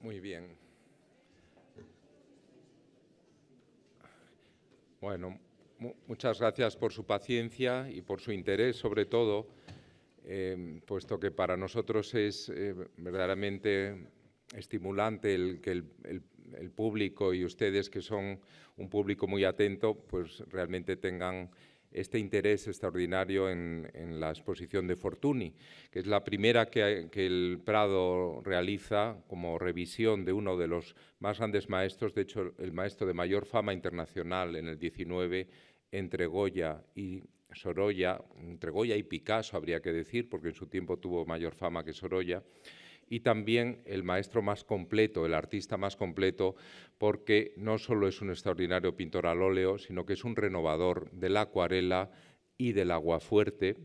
Muy bien. Bueno, muchas gracias por su paciencia y por su interés, sobre todo, eh, puesto que para nosotros es eh, verdaderamente estimulante el que el, público y ustedes, que son un público muy atento, pues realmente tengan este interés extraordinario en, la exposición de Fortuny, que es la primera que, que, el Prado realiza como revisión de uno de los más grandes maestros, de hecho el maestro de mayor fama internacional en el 19 entre Goya y Sorolla, entre Goya y Picasso habría que decir, porque en su tiempo tuvo mayor fama que Sorolla, y también el maestro más completo, el artista más completo, porque no solo es un extraordinario pintor al óleo, sino que es un renovador de la acuarela y del aguafuerte,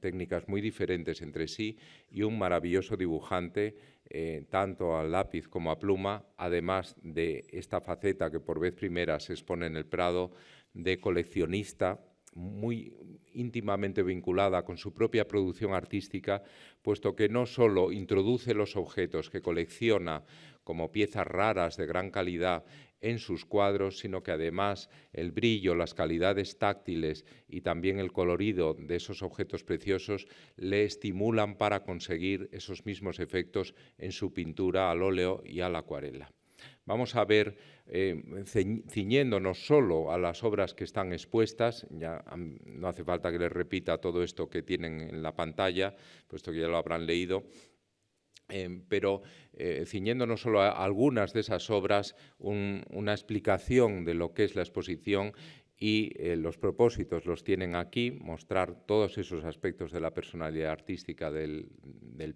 técnicas muy diferentes entre sí, y un maravilloso dibujante, eh, tanto al lápiz como a pluma, además de esta faceta que por vez primera se expone en el Prado de coleccionista muy íntimamente vinculada con su propia producción artística, puesto que no solo introduce los objetos que colecciona como piezas raras de gran calidad en sus cuadros, sino que además el brillo, las calidades táctiles y también el colorido de esos objetos preciosos le estimulan para conseguir esos mismos efectos en su pintura al óleo y a la acuarela. Vamos a ver, eh, ciñéndonos solo a las obras que están expuestas, ya no hace falta que les repita todo esto que tienen en la pantalla, puesto que ya lo habrán leído, eh, pero eh, ciñéndonos solo a algunas de esas obras, una explicación de lo que es la exposición y eh, los propósitos los tienen aquí, mostrar todos esos aspectos de la personalidad artística del,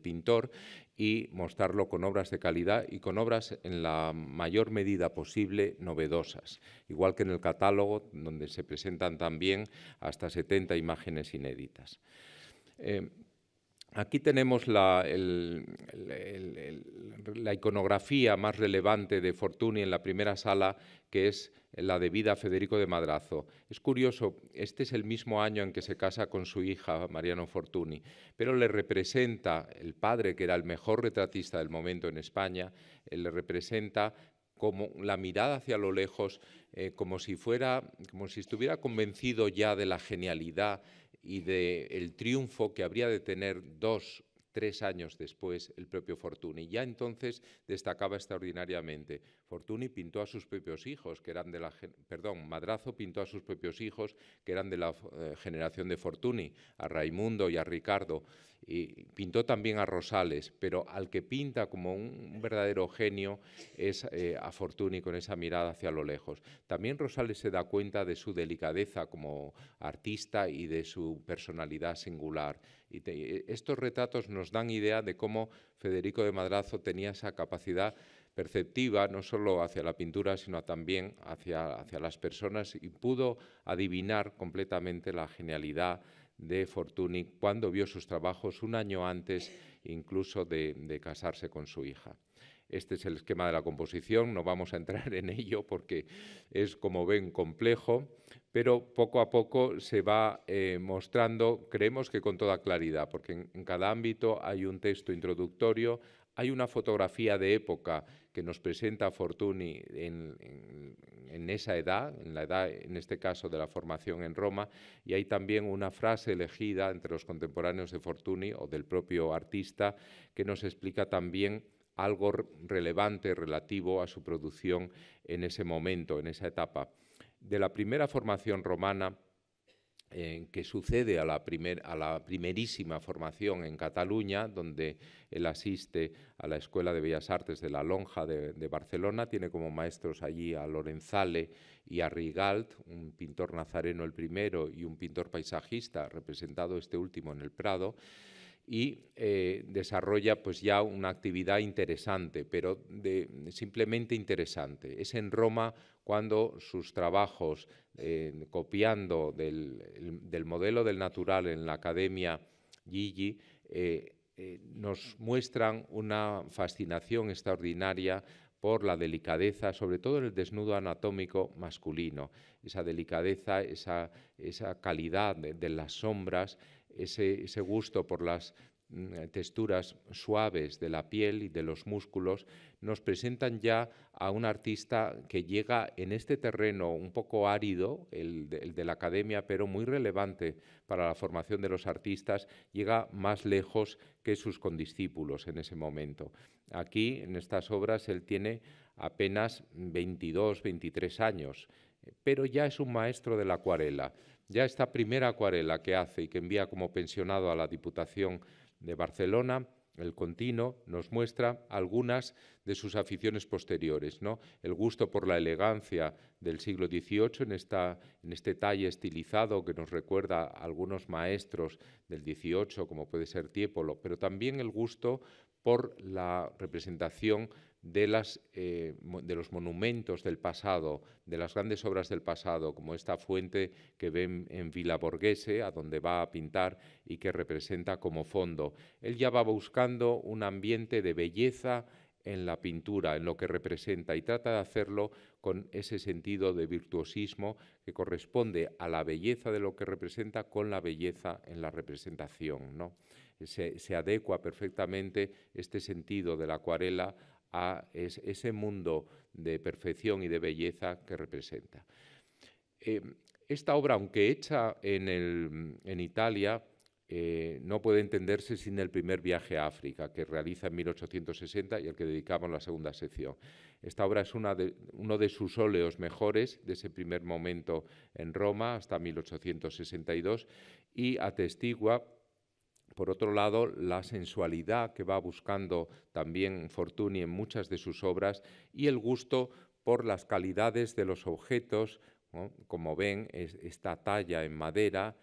pintor y mostrarlo con obras de calidad y con obras en la mayor medida posible novedosas, igual que en el catálogo donde se presentan también hasta 70 imágenes inéditas. Eh, aquí tenemos la, la, iconografía más relevante de Fortuny en la primera sala, que es la debida vida Federico de Madrazo. Es curioso, este es el mismo año en que se casa con su hija, Mariano Fortuny, pero le representa el padre, que era el mejor retratista del momento en España, eh, le representa como la mirada hacia lo lejos, eh, como si fuera, como si estuviera convencido ya de la genialidad y de el triunfo que habría de tener dos tres años después el propio Fortuny. Ya entonces destacaba extraordinariamente. Fortuny pintó a sus propios hijos, que eran de la perdón, Madrazo pintó a sus propios hijos, que eran de la eh, generación de Fortuny, a Raimundo y a Ricardo, y pintó también a Rosales, pero al que pinta como un, verdadero genio es eh, a Fortuny con esa mirada hacia lo lejos. También Rosales se da cuenta de su delicadeza como artista y de su personalidad singular. Y estos retratos nos dan idea de cómo Federico de Madrazo tenía esa capacidad perceptiva no solo hacia la pintura, sino también hacia, hacia las personas y pudo adivinar completamente la genialidad de Fortuny cuando vio sus trabajos un año antes incluso de, casarse con su hija. Este es el esquema de la composición, no vamos a entrar en ello porque es, como ven, complejo, pero poco a poco se va eh, mostrando, creemos que con toda claridad, porque en cada ámbito hay un texto introductorio, hay una fotografía de época que nos presenta Fortuny en, esa edad, en la edad, en este caso, de la formación en Roma, y hay también una frase elegida entre los contemporáneos de Fortuny o del propio artista que nos explica también algo relevante relativo a su producción en ese momento, en esa etapa. De la primera formación romana, que sucede a la, primerísima formación en Cataluña, donde él asiste a la Escuela de Bellas Artes de la Lonja de, de Barcelona, tiene como maestros allí a Lorenzale y a Rigalt, un pintor nazareno el primero y un pintor paisajista, representado este último en el Prado y eh, desarrolla pues ya una actividad interesante, pero simplemente interesante. Es en Roma cuando sus trabajos, eh, copiando del, modelo del natural en la Academia Gigi, eh, nos muestran una fascinación extraordinaria por la delicadeza, sobre todo en el desnudo anatómico masculino, esa delicadeza, esa, esa calidad de las sombras ese, gusto por las mm, texturas suaves de la piel y de los músculos, nos presentan ya a un artista que llega en este terreno un poco árido, el de, de, la academia, pero muy relevante para la formación de los artistas, llega más lejos que sus condiscípulos en ese momento. Aquí, en estas obras, él tiene apenas 22, 23 años, pero ya es un maestro de la acuarela. Ya esta primera acuarela que hace y que envía como pensionado a la Diputación de Barcelona, el Contino, nos muestra algunas de sus aficiones posteriores, ¿no? El gusto por la elegancia del siglo XVIII en, en este talle estilizado que nos recuerda a algunos maestros del XVIII, como puede ser Tiepolo, pero también el gusto por la representación eh, de, los monumentos del pasado, de las grandes obras del pasado, como esta fuente que ven en Villa Borghese, a donde va a pintar y que representa como fondo. Él ya va buscando un ambiente de belleza en la pintura, en lo que representa, y trata de hacerlo con ese sentido de virtuosismo que corresponde a la belleza de lo que representa con la belleza en la representación. ¿no? se, adecua perfectamente este sentido de la acuarela a ese mundo de perfección y de belleza que representa. Eh, esta obra, aunque hecha en, Italia, eh, no puede entenderse sin el primer viaje a África que realiza en 1860 y al que dedicamos la segunda sección. Esta obra es uno de sus óleos mejores de ese primer momento en Roma hasta 1862 y atestigua por otro lado, la sensualidad que va buscando también Fortuny en muchas de sus obras y el gusto por las calidades de los objetos, como ven, esta talla en madera,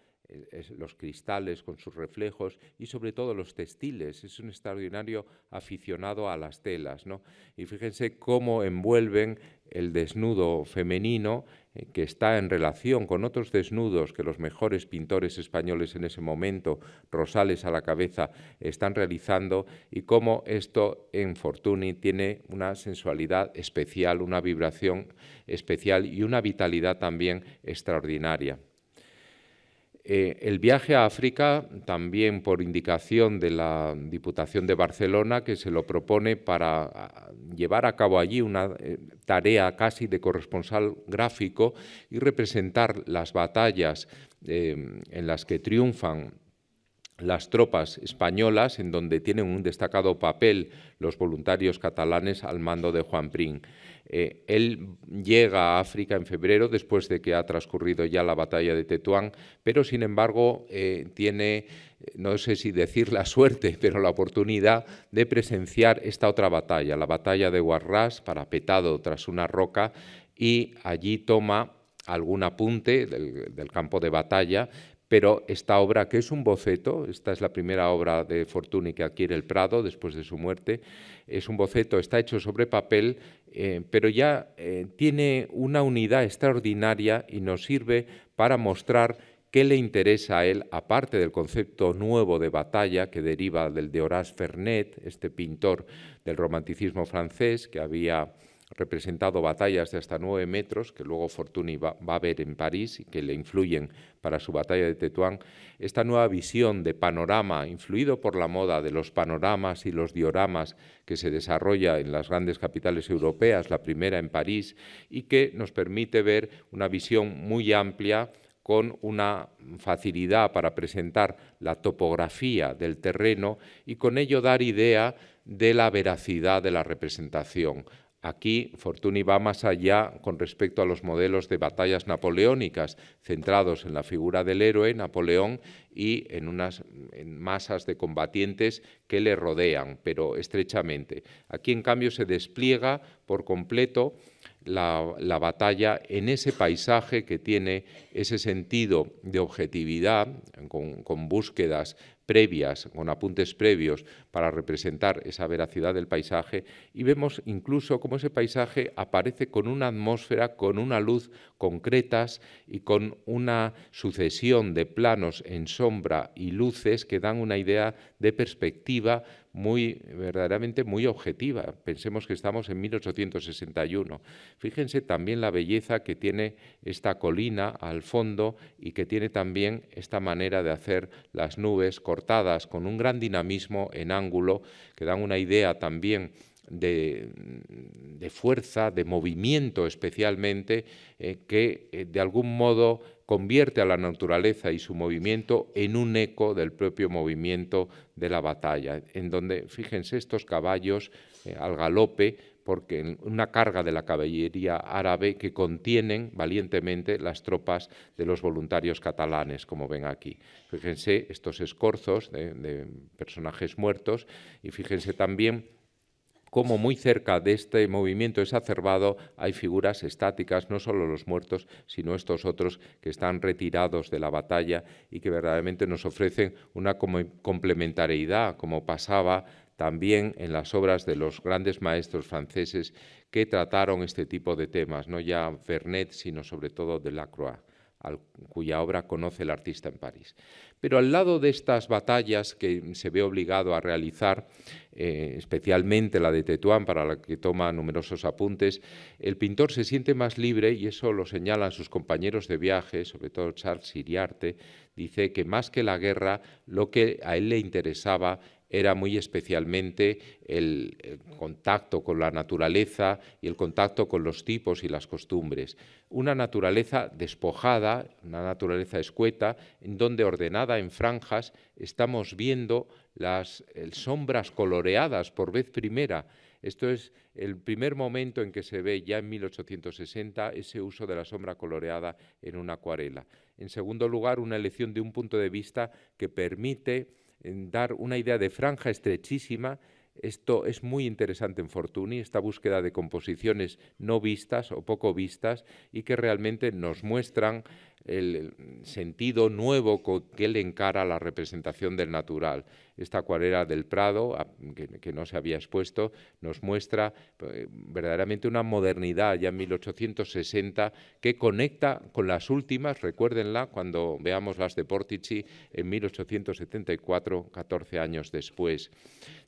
los cristales con sus reflejos y sobre todo los textiles. Es un extraordinario aficionado a las telas. ¿no? Y fíjense cómo envuelven el desnudo femenino eh, que está en relación con otros desnudos que los mejores pintores españoles en ese momento, Rosales a la cabeza, están realizando y cómo esto en Fortuny tiene una sensualidad especial, una vibración especial y una vitalidad también extraordinaria. Eh, el viaje a África, también por indicación de la Diputación de Barcelona, que se lo propone para ah, llevar a cabo allí una eh, tarea casi de corresponsal gráfico y representar las batallas eh, en las que triunfan las tropas españolas, en donde tienen un destacado papel los voluntarios catalanes al mando de Juan Prín. Eh, él llega a África en febrero, después de que ha transcurrido ya la batalla de Tetuán, pero sin embargo eh, tiene, eh, no sé si decir la suerte, pero la oportunidad de presenciar esta otra batalla, la batalla de Guarrás, parapetado tras una roca, y allí toma algún apunte del campo de batalla pero esta obra, que es un boceto, esta es la primera obra de Fortuny que adquiere el Prado después de su muerte, es un boceto, está hecho sobre papel, eh, pero ya eh, tiene una unidad extraordinaria y nos sirve para mostrar qué le interesa a él, aparte del concepto nuevo de batalla que deriva del de Horace Fernet, este pintor del romanticismo francés que había representado batallas de hasta nueve metros, que luego Fortuny va, va, a ver en París y que le influyen para su batalla de Tetuán, esta nueva visión de panorama, influido por la moda de los panoramas y los dioramas que se desarrolla en las grandes capitales europeas, la primera en París, y que nos permite ver una visión muy amplia con una facilidad para presentar la topografía del terreno y con ello dar idea de la veracidad de la representación, Aquí Fortuny va más allá con respecto a los modelos de batallas napoleónicas, centrados en la figura del héroe, Napoleón, y en unas masas de combatientes que le rodean, pero estrechamente. Aquí, en cambio, se despliega por completo la, batalla en ese paisaje que tiene ese sentido de objetividad, con búsquedas previas, con apuntes previos para representar esa veracidad del paisaje y vemos incluso cómo ese paisaje aparece con una atmósfera, con una luz concretas y con una sucesión de planos en sombra y luces que dan una idea de perspectiva muy, verdaderamente muy objetiva. Pensemos que estamos en 1861. Fíjense también la belleza que tiene esta colina al fondo y que tiene también esta manera de hacer las nubes cortadas con un gran dinamismo en ángulo que dan una idea también de, fuerza, de movimiento especialmente, eh, que eh, de algún modo convierte a la naturaleza y su movimiento en un eco del propio movimiento de la batalla, en donde, fíjense, estos caballos eh, al galope, porque una carga de la caballería árabe que contienen valientemente las tropas de los voluntarios catalanes, como ven aquí. Fíjense estos escorzos de, de personajes muertos y fíjense también como muy cerca de este movimiento exacerbado hay figuras estáticas, no solo los muertos, sino estos otros que están retirados de la batalla y que verdaderamente nos ofrecen una complementariedad, como pasaba también en las obras de los grandes maestros franceses que trataron este tipo de temas, no ya Vernet, sino sobre todo Delacroix, cuya obra conoce el artista en París. Pero al lado de estas batallas que se ve obligado a realizar, eh, especialmente la de Tetuán, para la que toma numerosos apuntes, el pintor se siente más libre, y eso lo señalan sus compañeros de viaje, sobre todo Charles Siriarte, dice que más que la guerra, lo que a él le interesaba era muy especialmente el, contacto con la naturaleza y el contacto con los tipos y las costumbres. Una naturaleza despojada, una naturaleza escueta, en donde ordenada en franjas estamos viendo las sombras coloreadas por vez primera. Esto es el primer momento en que se ve ya en 1860 ese uso de la sombra coloreada en una acuarela. En segundo lugar, una elección de un punto de vista que permite en dar una idea de franja estrechísima esto es muy interesante en Fortuny, esta búsqueda de composiciones no vistas o poco vistas y que realmente nos muestran el sentido nuevo que le encara la representación del natural. Esta acuarela del Prado, que, no se había expuesto, nos muestra eh, verdaderamente una modernidad ya en 1860 que conecta con las últimas, recuérdenla, cuando veamos las de Portici en 1874, 14 años después.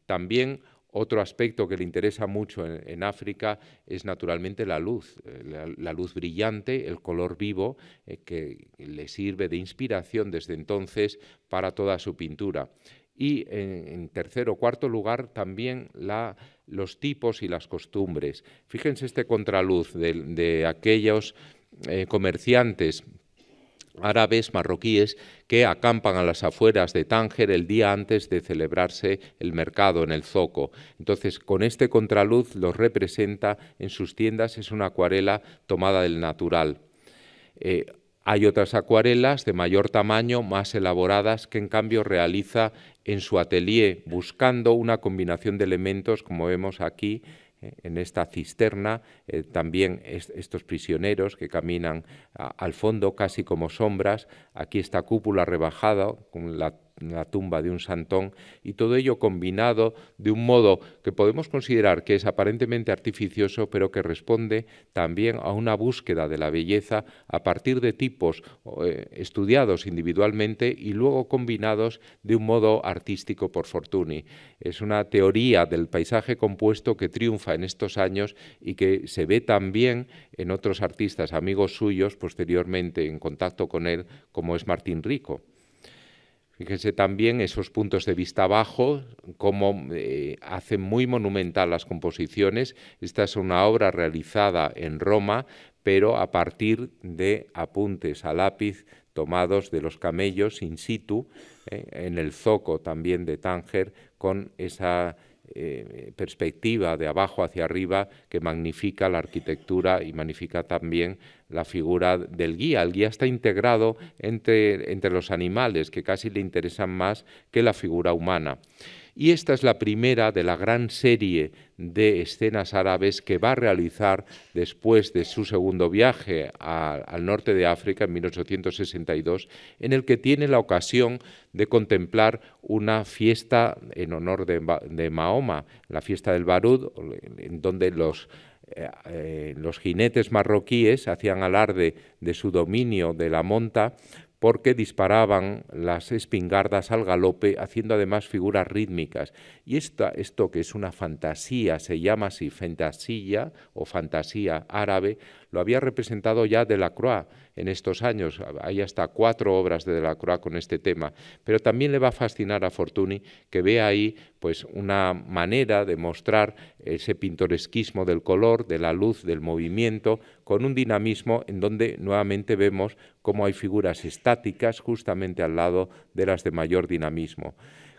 También otro aspecto que le interesa mucho en, África es naturalmente la luz, eh, la, luz brillante, el color vivo, eh, que le sirve de inspiración desde entonces para toda su pintura. Y en, tercer o cuarto lugar también los tipos y las costumbres. Fíjense este contraluz de, aquellos eh, comerciantes árabes marroquíes que acampan a las afueras de Tánger el día antes de celebrarse el mercado en el zoco. Entonces, con este contraluz los representa en sus tiendas, es una acuarela tomada del natural. Eh, hay otras acuarelas de mayor tamaño, más elaboradas, que en cambio realiza en su atelier, buscando una combinación de elementos, como vemos aquí, en esta cisterna, eh, también estos prisioneros que caminan al fondo casi como sombras, aquí esta cúpula rebajada con la la tumba de un santón, y todo ello combinado de un modo que podemos considerar que es aparentemente artificioso, pero que responde también a una búsqueda de la belleza a partir de tipos eh, estudiados individualmente y luego combinados de un modo artístico por Fortuny. Es una teoría del paisaje compuesto que triunfa en estos años y que se ve también en otros artistas amigos suyos posteriormente en contacto con él, como es Martín Rico. Fíjense también esos puntos de vista abajo, cómo eh, hacen muy monumental las composiciones. Esta es una obra realizada en Roma, pero a partir de apuntes a lápiz tomados de los camellos in situ, eh, en el zoco también de Tánger, con esa eh, perspectiva de abajo hacia arriba que magnifica la arquitectura y magnifica también la figura del guía. El guía está integrado entre, entre los animales, que casi le interesan más que la figura humana. Y esta es la primera de la gran serie de escenas árabes que va a realizar después de su segundo viaje al norte de África en 1862, en el que tiene la ocasión de contemplar una fiesta en honor de, Mahoma, la fiesta del Barud, en donde los eh, eh, los jinetes marroquíes hacían alarde de su dominio de la monta porque disparaban las espingardas al galope, haciendo además figuras rítmicas. Y esto que es una fantasía, se llama así fantasía o fantasía árabe, lo había representado ya Delacroix en estos años. Hay hasta cuatro obras de Delacroix con este tema, pero también le va a fascinar a Fortuny que vea ahí pues una manera de mostrar ese pintoresquismo del color, de la luz, del movimiento, con un dinamismo en donde nuevamente vemos cómo hay figuras estáticas justamente al lado de las de mayor dinamismo.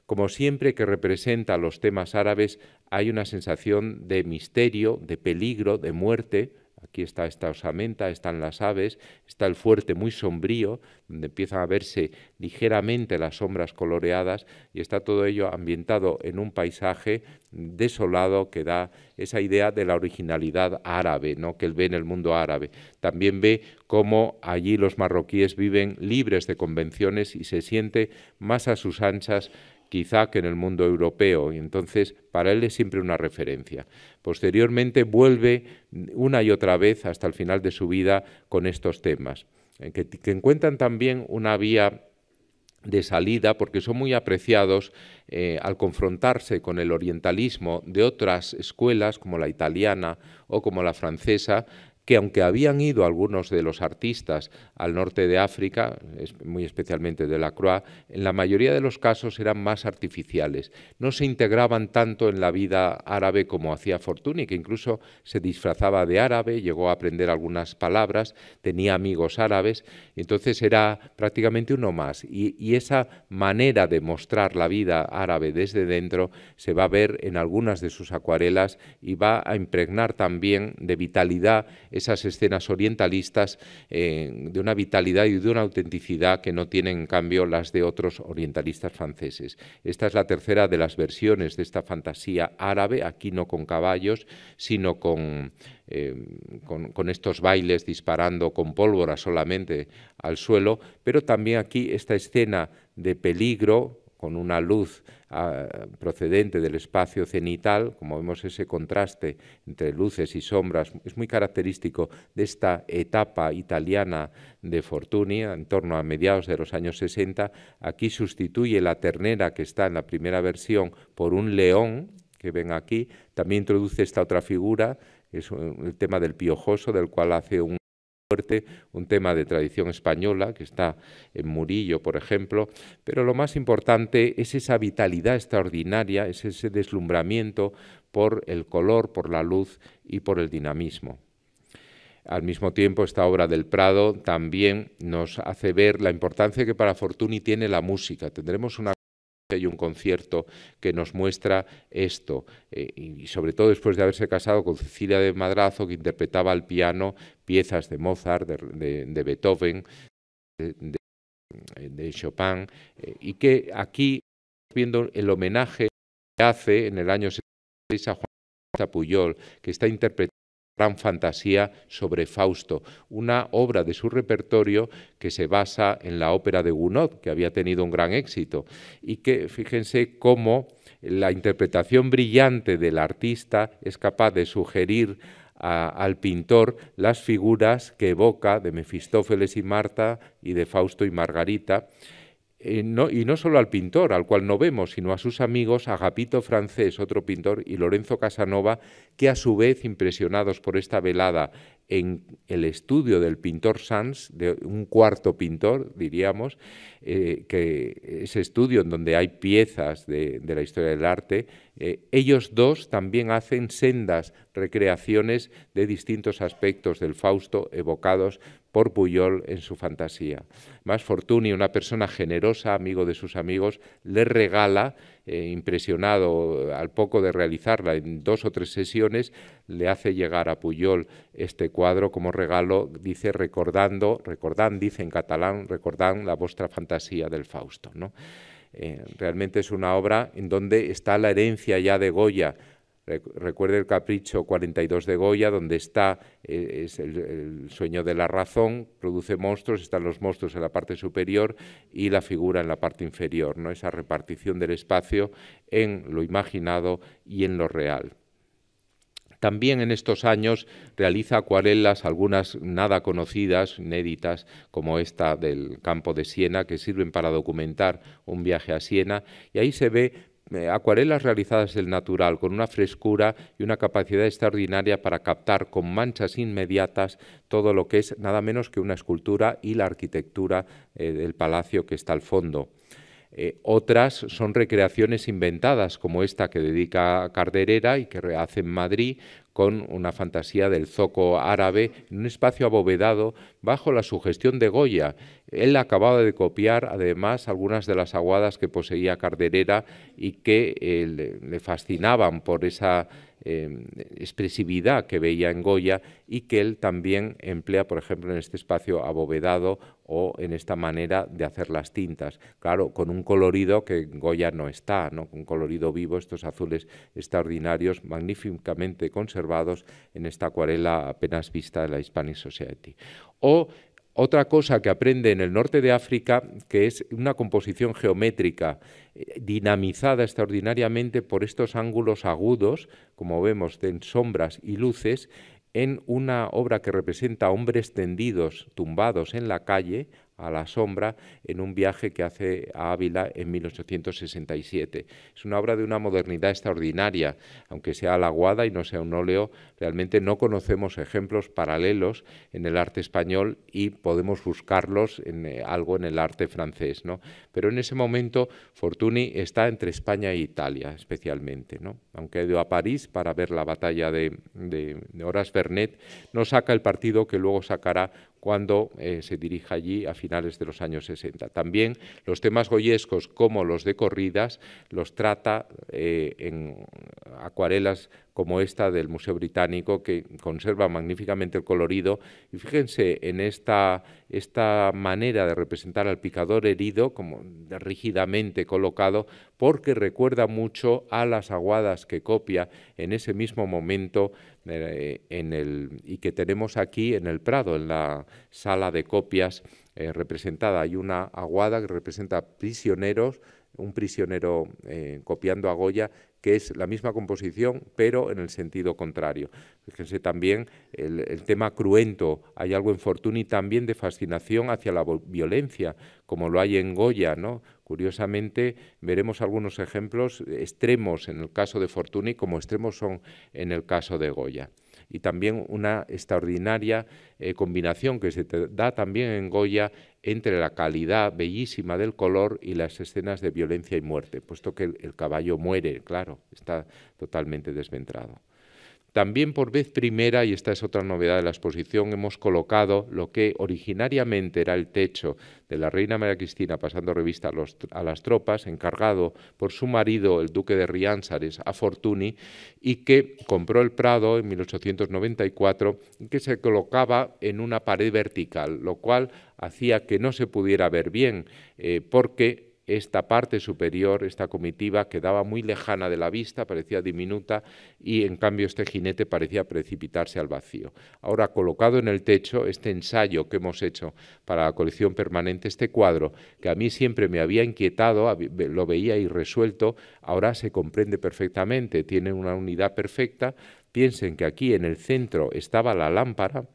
Como siempre que representa los temas árabes, hay una sensación de misterio, de peligro, de muerte, Aquí está esta osamenta, están las aves, está el fuerte muy sombrío, donde empiezan a verse ligeramente las sombras coloreadas y está todo ello ambientado en un paisaje desolado que da esa idea de la originalidad árabe, ¿no? que él ve en el mundo árabe. También ve cómo allí los marroquíes viven libres de convenciones y se siente más a sus anchas quizá que en el mundo europeo, y entonces para él es siempre una referencia. Posteriormente vuelve una y otra vez hasta el final de su vida con estos temas, que, que encuentran también una vía de salida porque son muy apreciados eh, al confrontarse con el orientalismo de otras escuelas como la italiana o como la francesa, que aunque habían ido algunos de los artistas al norte de África, muy especialmente de la Croix, en la mayoría de los casos eran más artificiales, no se integraban tanto en la vida árabe como hacía Fortuny, que incluso se disfrazaba de árabe, llegó a aprender algunas palabras, tenía amigos árabes, entonces era prácticamente uno más. Y, y esa manera de mostrar la vida árabe desde dentro se va a ver en algunas de sus acuarelas y va a impregnar también de vitalidad esas escenas orientalistas eh, de una vitalidad y de una autenticidad que no tienen en cambio las de otros orientalistas franceses. Esta es la tercera de las versiones de esta fantasía árabe, aquí no con caballos, sino con, eh, con, estos bailes disparando con pólvora solamente al suelo, pero también aquí esta escena de peligro con una luz procedente del espacio cenital, como vemos ese contraste entre luces y sombras, es muy característico de esta etapa italiana de Fortuny, en torno a mediados de los años 60. Aquí sustituye la ternera que está en la primera versión por un león que ven aquí. También introduce esta otra figura, es el tema del piojoso, del cual hace un fuerte, un tema de tradición española que está en Murillo, por ejemplo, pero lo más importante es esa vitalidad extraordinaria, es ese deslumbramiento por el color, por la luz y por el dinamismo. Al mismo tiempo, esta obra del Prado también nos hace ver la importancia que para Fortuny tiene la música. Tendremos una hay un concierto que nos muestra esto, eh, y sobre todo después de haberse casado con Cecilia de Madrazo, que interpretaba al piano piezas de Mozart, de, Beethoven, de, Chopin, eh, y que aquí, viendo el homenaje que hace en el año 76 a Juan Puyol, que está interpretando gran fantasía sobre Fausto, una obra de su repertorio que se basa en la ópera de Gounod, que había tenido un gran éxito, y que fíjense cómo la interpretación brillante del artista es capaz de sugerir al pintor las figuras que evoca de Mefistófeles y Marta y de Fausto y Margarita eh, y no solo al pintor, al cual no vemos, sino a sus amigos, a Agapito Francés, otro pintor, y Lorenzo Casanova, que a su vez, impresionados por esta velada en el estudio del pintor Sanz, de un cuarto pintor, diríamos, eh, que ese estudio en donde hay piezas de, la historia del arte, eh, ellos dos también hacen sendas recreaciones de distintos aspectos del Fausto evocados por Puyol en su fantasía. Más Fortuny, una persona generosa, amigo de sus amigos, le regala, eh, impresionado al poco de realizarla en dos o tres sesiones, le hace llegar a Puyol este cuadro como regalo, dice recordando, recordan, dice en catalán, recordan la vuestra fantasía del Fausto. ¿no? Eh, realmente es una obra en donde está la herencia ya de Goya, Recuerde el capricho 42 de Goya, donde está eh, es el, sueño de la razón, produce monstruos, están los monstruos en la parte superior y la figura en la parte inferior, ¿no? esa repartición del espacio en lo imaginado y en lo real. También en estos años realiza acuarelas, algunas nada conocidas, inéditas, como esta del campo de Siena, que sirven para documentar un viaje a Siena, y ahí se ve eh, acuarelas realizadas del natural con una frescura y una capacidad extraordinaria para captar con manchas inmediatas todo lo que es nada menos que una escultura y la arquitectura eh, del palacio que está al fondo. Eh, otras son recreaciones inventadas, como esta que dedica Carderera y que hace en Madrid con una fantasía del zoco árabe en un espacio abovedado bajo la sugestión de Goya. Él acababa de copiar además algunas de las aguadas que poseía Carderera y que eh, le, le fascinaban por esa Em, expresividad que veía en Goya y que él también emplea, por ejemplo, en este espacio abovedado o en esta manera de hacer las tintas. Claro, con un colorido que en Goya no está, ¿no? un colorido vivo, estos azules extraordinarios, magníficamente conservados en esta acuarela apenas vista de la Hispanic Society. O otra cosa que aprende en el norte de África, que es una composición geométrica eh, dinamizada extraordinariamente por estos ángulos agudos, como vemos, en sombras y luces, en una obra que representa hombres tendidos, tumbados en la calle, a la sombra en un viaje que hace a Ávila en 1867. Es una obra de una modernidad extraordinaria, aunque sea alaguada y no sea un óleo, realmente no conocemos ejemplos paralelos en el arte español y podemos buscarlos en eh, algo en el arte francés, ¿no? Pero en ese momento Fortuny está entre España e Italia, especialmente, ¿no? Aunque ha ido a París para ver la batalla de, Horace de Vernet, no saca el partido que luego sacará cuando eh, se dirija allí a finales de los años 60. También los temas goyescos como los de corridas los trata eh, en acuarelas como esta del Museo Británico, que conserva magníficamente el colorido. Y fíjense en esta, esta manera de representar al picador herido, como rígidamente colocado, porque recuerda mucho a las aguadas que copia en ese mismo momento eh, en el, y que tenemos aquí en el Prado, en la sala de copias eh, representada. Hay una aguada que representa prisioneros, un prisionero eh, copiando a Goya que es la misma composición, pero en el sentido contrario. Fíjense también el, tema cruento, hay algo en Fortuny también de fascinación hacia la violencia, como lo hay en Goya, ¿no? Curiosamente, veremos algunos ejemplos extremos en el caso de Fortuny, como extremos son en el caso de Goya y también una extraordinaria eh, combinación que se da también en Goya entre la calidad bellísima del color y las escenas de violencia y muerte, puesto que el caballo muere, claro, está totalmente desventrado. También por vez primera, y esta es otra novedad de la exposición, hemos colocado lo que originariamente era el techo de la reina María Cristina pasando revista a, las tropas, encargado por su marido, el duque de Riánzares, a Fortuny, y que compró el Prado en 1894, que se colocaba en una pared vertical, lo cual hacía que no se pudiera ver bien, eh, porque esta parte superior, esta comitiva, quedaba muy lejana de la vista, parecía diminuta, y en cambio este jinete parecía precipitarse al vacío. Ahora, colocado en el techo, este ensayo que hemos hecho para la colección permanente, este cuadro, que a mí siempre me había inquietado, lo veía irresuelto, ahora se comprende perfectamente, tiene una unidad perfecta. Piensen que aquí en el centro estaba la lámpara,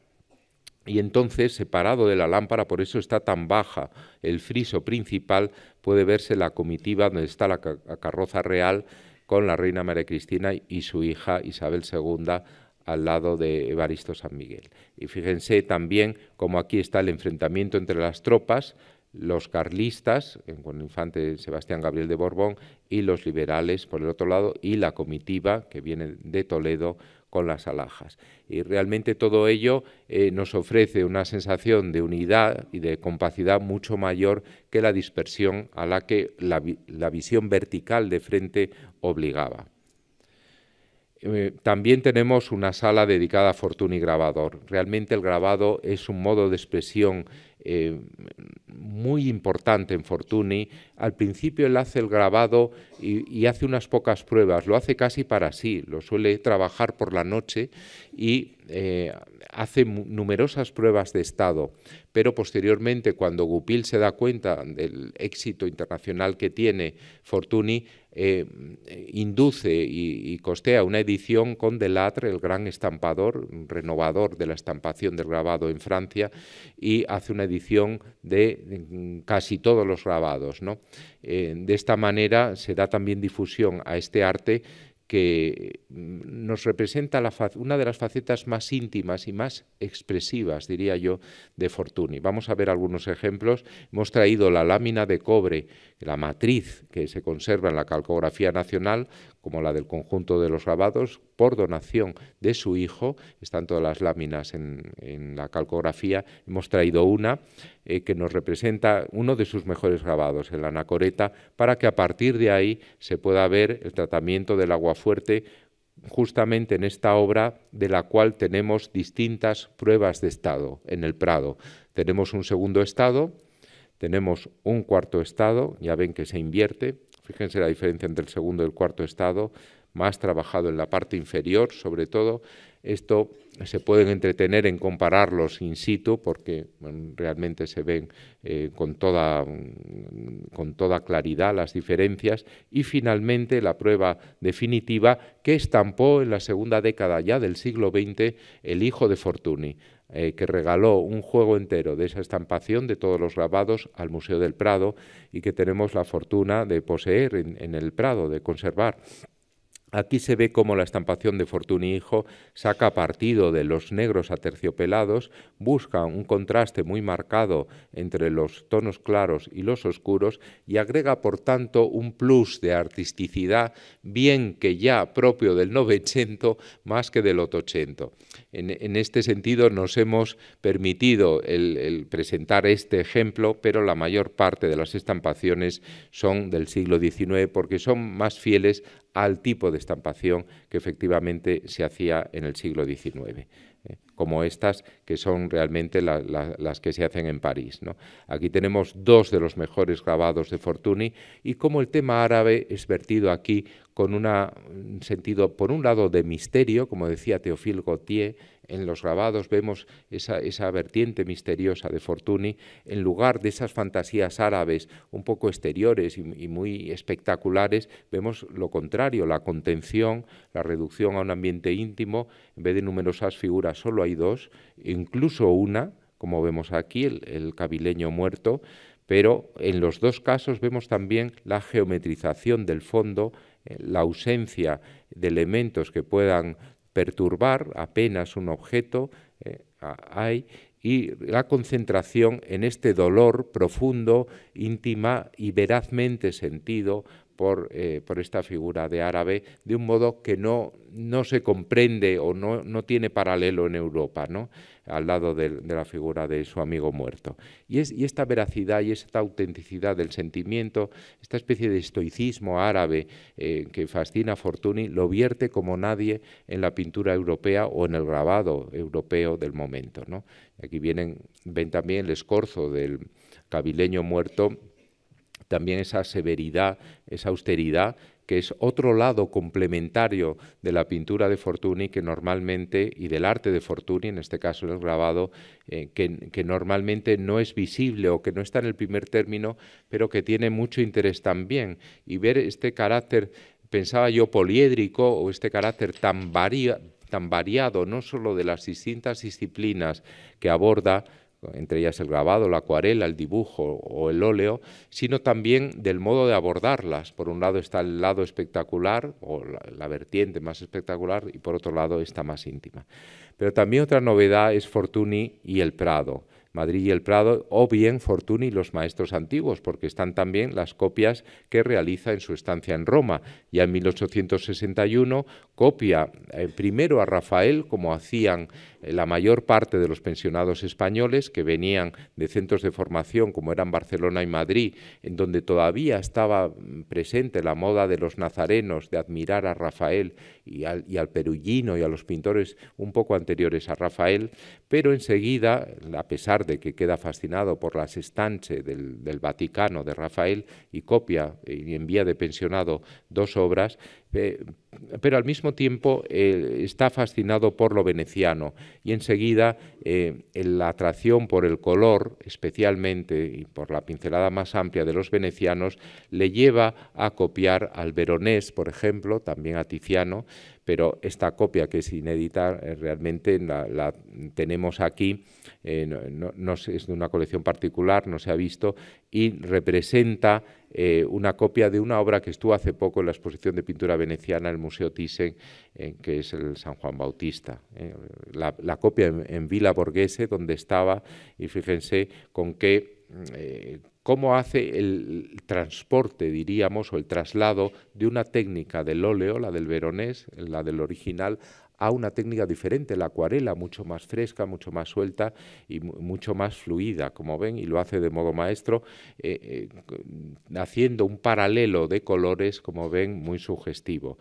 y entonces, separado de la lámpara, por eso está tan baja el friso principal, puede verse la comitiva donde está la carroza real con la reina María Cristina y su hija Isabel II al lado de Evaristo San Miguel. Y fíjense también cómo aquí está el enfrentamiento entre las tropas, los carlistas, con el infante Sebastián Gabriel de Borbón, y los liberales por el otro lado, y la comitiva que viene de Toledo con las alhajas. Y realmente todo ello eh, nos ofrece una sensación de unidad y de compacidad mucho mayor que la dispersión a la que la, visión vertical de frente obligaba. Eh, también tenemos una sala dedicada a Fortuny Grabador. Realmente el grabado es un modo de expresión eh, muy importante en Fortuny. Al principio él hace el grabado y, hace unas pocas pruebas, lo hace casi para sí, lo suele trabajar por la noche y eh, hace numerosas pruebas de estado, pero posteriormente cuando Goupil se da cuenta del éxito internacional que tiene Fortuny, eh, induce y, y, costea una edición con Delatre, el gran estampador, renovador de la estampación del grabado en Francia, y hace una edición edición de mm, casi todos los grabados. ¿no? Eh, de esta manera se da también difusión a este arte que mm, nos representa una de las facetas más íntimas y más expresivas, diría yo, de Fortuny. Vamos a ver algunos ejemplos. Hemos traído la lámina de cobre la matriz que se conserva en la calcografía nacional, como la del conjunto de los grabados, por donación de su hijo, están todas las láminas en, la calcografía, hemos traído una eh, que nos representa uno de sus mejores grabados, el anacoreta, para que a partir de ahí se pueda ver el tratamiento del agua fuerte, justamente en esta obra de la cual tenemos distintas pruebas de estado en el Prado. Tenemos un segundo estado, tenemos un cuarto estado, ya ven que se invierte, fíjense la diferencia entre el segundo y el cuarto estado, más trabajado en la parte inferior, sobre todo. Esto se pueden entretener en compararlos in situ porque realmente se ven eh, con, toda, mm, con toda claridad las diferencias y finalmente la prueba definitiva que estampó en la segunda década ya del siglo XX el hijo de Fortuny. Eh, que regaló un juego entero de esa estampación de todos los grabados al Museo del Prado y que tenemos la fortuna de poseer en el Prado, de conservar. Aquí se ve cómo la estampación de Fortuny Hijo saca partido de los negros aterciopelados, busca un contraste muy marcado entre los tonos claros y los oscuros y agrega, por tanto, un plus de artisticidad, bien que ya propio del Novecento más que del otocento. En, este sentido, nos hemos permitido presentar este ejemplo, pero la mayor parte de las estampaciones son del siglo XIX porque son más fieles al tipo de estampación que efectivamente se hacía en el siglo XIX, eh, como estas que son realmente las que se hacen en París. Aquí tenemos dos de los mejores grabados de Fortuny y como el tema árabe es vertido aquí con un sentido, por un lado, de misterio, como decía Théophile Gautier, en los grabados vemos esa, vertiente misteriosa de Fortuny, en lugar de esas fantasías árabes un poco exteriores y, muy espectaculares, vemos lo contrario, la contención, la reducción a un ambiente íntimo, en vez de numerosas figuras solo hay dos, incluso una, como vemos aquí, el, el cabileño muerto, pero en los dos casos vemos también la geometrización del fondo, eh, la ausencia de elementos que puedan perturbar apenas un objeto eh, hay y la concentración en este dolor profundo, íntima y verazmente sentido eh, por, esta figura de árabe de un modo que no, no se comprende o no, tiene paralelo en Europa, ¿no? al lado de, la figura de su amigo muerto. Y, esta veracidad y esta autenticidad del sentimiento, esta especie de estoicismo árabe eh, que fascina a Fortuny, lo vierte como nadie en la pintura europea o en el grabado europeo del momento. ¿no? Aquí vienen, ven también el escorzo del cabileño muerto también esa severidad, esa austeridad que es otro lado complementario de la pintura de Fortuny que normalmente, y del arte de Fortuny, en este caso el grabado, eh, que, normalmente no es visible o que no está en el primer término, pero que tiene mucho interés también. Y ver este carácter, pensaba yo, poliédrico o este carácter tan, tan variado, no solo de las distintas disciplinas que aborda, entre ellas el grabado, la acuarela, el dibujo o el óleo, sino también del modo de abordarlas. Por un lado está el lado espectacular o la, vertiente más espectacular y por otro lado está más íntima. Pero también otra novedad es Fortuny y el Prado. Madrid y el Prado, o bien Fortuny y los maestros antiguos, porque están también las copias que realiza en su estancia en Roma. Ya en 1861 copia eh, primero a Rafael, como hacían eh, la mayor parte de los pensionados españoles que venían de centros de formación como eran Barcelona y Madrid, en donde todavía estaba mm, presente la moda de los nazarenos, de admirar a Rafael y al, y Perugino y a los pintores un poco anteriores a Rafael, pero enseguida, a pesar de que queda fascinado por las estanches del, del Vaticano de Rafael y copia eh, y envía de pensionado dos obras, pero al mismo tiempo eh, está fascinado por lo veneciano y enseguida eh, la atracción por el color, especialmente y por la pincelada más amplia de los venecianos, le lleva a copiar al veronés, por ejemplo, también a Tiziano, pero esta copia que es inédita eh, realmente la, tenemos aquí, es de una colección particular, no se ha visto, y representa eh, una copia de una obra que estuvo hace poco en la exposición de pintura veneciana en el Museo Thyssen, que es el San Juan Bautista. Eh, la, copia en, Villa Borghese, donde estaba, y fíjense con qué eh, cómo hace el transporte, diríamos, o el traslado de una técnica del óleo, la del veronés, la del original, a una técnica diferente, la acuarela, mucho más fresca, mucho más suelta y mucho más fluida, como ven, y lo hace de modo maestro, eh, eh, haciendo un paralelo de colores, como ven, muy sugestivo.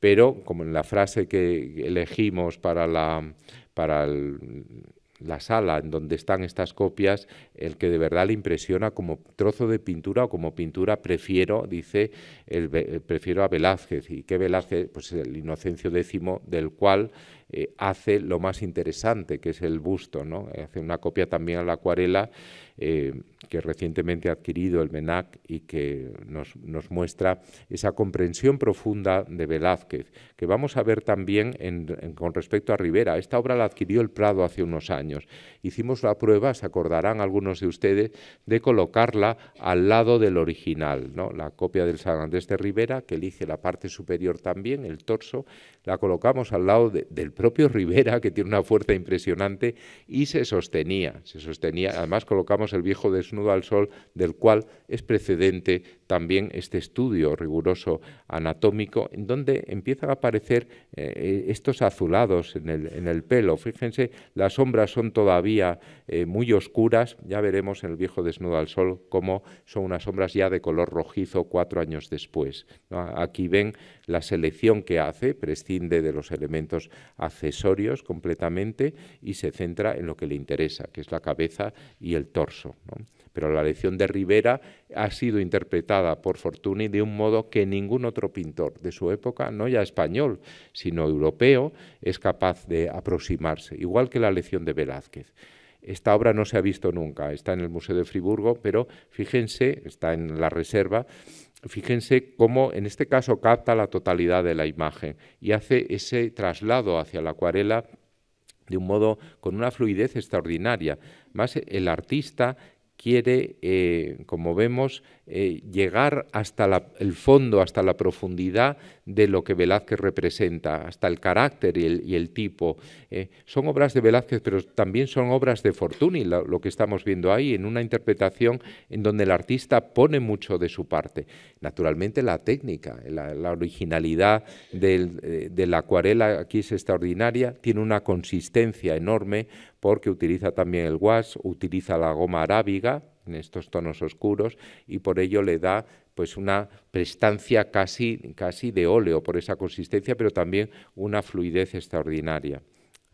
Pero, como en la frase que elegimos para, la, para el la sala en donde están estas copias, el que de verdad le impresiona como trozo de pintura o como pintura prefiero, dice, el, eh, prefiero a Velázquez. ¿Y qué Velázquez? Pues el Inocencio X, del cual eh, hace lo más interesante, que es el busto, ¿no? Hace una copia también a la acuarela eh, que recientemente ha adquirido el MENAC y que nos, muestra esa comprensión profunda de Velázquez, que vamos a ver también con respecto a Rivera. Esta obra la adquirió el Prado hace unos años. Hicimos la prueba, se acordarán algunos de ustedes, de colocarla al lado del original, ¿no? la copia del San Andrés de Rivera, que elige la parte superior también, el torso, la colocamos al lado del propio Rivera, que tiene una fuerza impresionante, y se sostenía, se sostenía, además colocamos el viejo desnudo al sol, del cual es precedente también este estudio riguroso anatómico, en donde empiezan a aparecer eh, estos azulados en el, pelo. Fíjense, las sombras son todavía eh, muy oscuras, ya veremos en el viejo desnudo al sol cómo son unas sombras ya de color rojizo cuatro años después. Aquí ven la selección que hace, prescinde de los elementos accesorios completamente y se centra en lo que le interesa, que es la cabeza y el torso. Pero la lección de Rivera ha sido interpretada por Fortuny de un modo que ningún otro pintor de su época, no ya español, sino europeo, es capaz de aproximarse, igual que la lección de Velázquez. Esta obra no se ha visto nunca, está en el Museo de Friburgo, pero fíjense, está en la reserva, fíjense cómo en este caso capta la totalidad de la imagen y hace ese traslado hacia la acuarela de un modo con una fluidez extraordinaria. Más el artista quiere, eh, como vemos, eh, llegar hasta el fondo, hasta la profundidad de lo que Velázquez representa, hasta el carácter y el, tipo. Eh, son obras de Velázquez, pero también son obras de Fortuny, lo, que estamos viendo ahí, en una interpretación en donde el artista pone mucho de su parte. Naturalmente la técnica, la, originalidad del, eh, de la acuarela aquí es extraordinaria, tiene una consistencia enorme porque utiliza también el gouache, utiliza la goma arábiga, en estos tonos oscuros y por ello le da pues una prestancia casi, casi de óleo por esa consistencia, pero también una fluidez extraordinaria.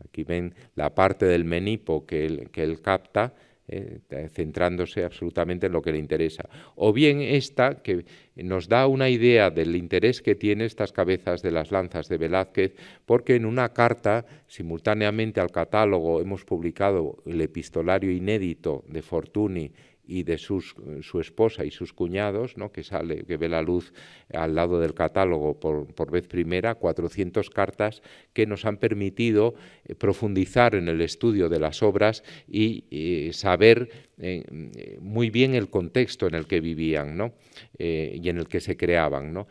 Aquí ven la parte del menipo que él, que él capta, eh, centrándose absolutamente en lo que le interesa. O bien esta, que nos da una idea del interés que tiene estas cabezas de las lanzas de Velázquez, porque en una carta, simultáneamente al catálogo, hemos publicado el epistolario inédito de Fortuny y de su esposa y sus cuñados, ¿no? que, sale, que ve la luz al lado del catálogo por, vez primera, 400 cartas que nos han permitido eh, profundizar en el estudio de las obras y eh, saber eh, muy bien el contexto en el que vivían ¿no? y en el que se creaban. ¿no?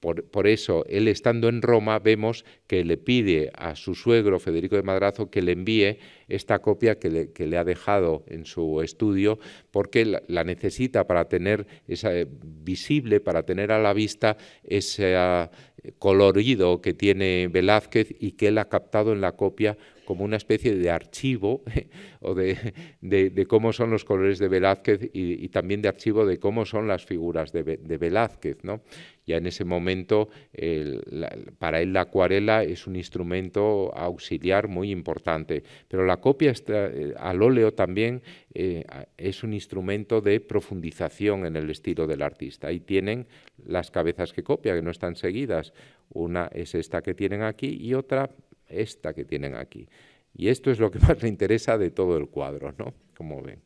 Por, por, eso, él estando en Roma, vemos que le pide a su suegro, Federico de Madrazo, que le envíe esta copia que le, ha dejado en su estudio porque la, necesita para tener esa eh, visible, para tener a la vista ese ah, colorido que tiene Velázquez y que él ha captado en la copia como una especie de archivo o de, cómo son los colores de Velázquez y, también de archivo de cómo son las figuras de, Velázquez. ¿no? Ya en ese momento, para él la acuarela es un instrumento auxiliar muy importante, pero la, copia eh, al óleo también eh, es un instrumento de profundización en el estilo del artista. Ahí tienen las cabezas que copia, que no están seguidas. Una es esta que tienen aquí y otra esta que tienen aquí. Y esto es lo que más le interesa de todo el cuadro, ¿no? Como ven.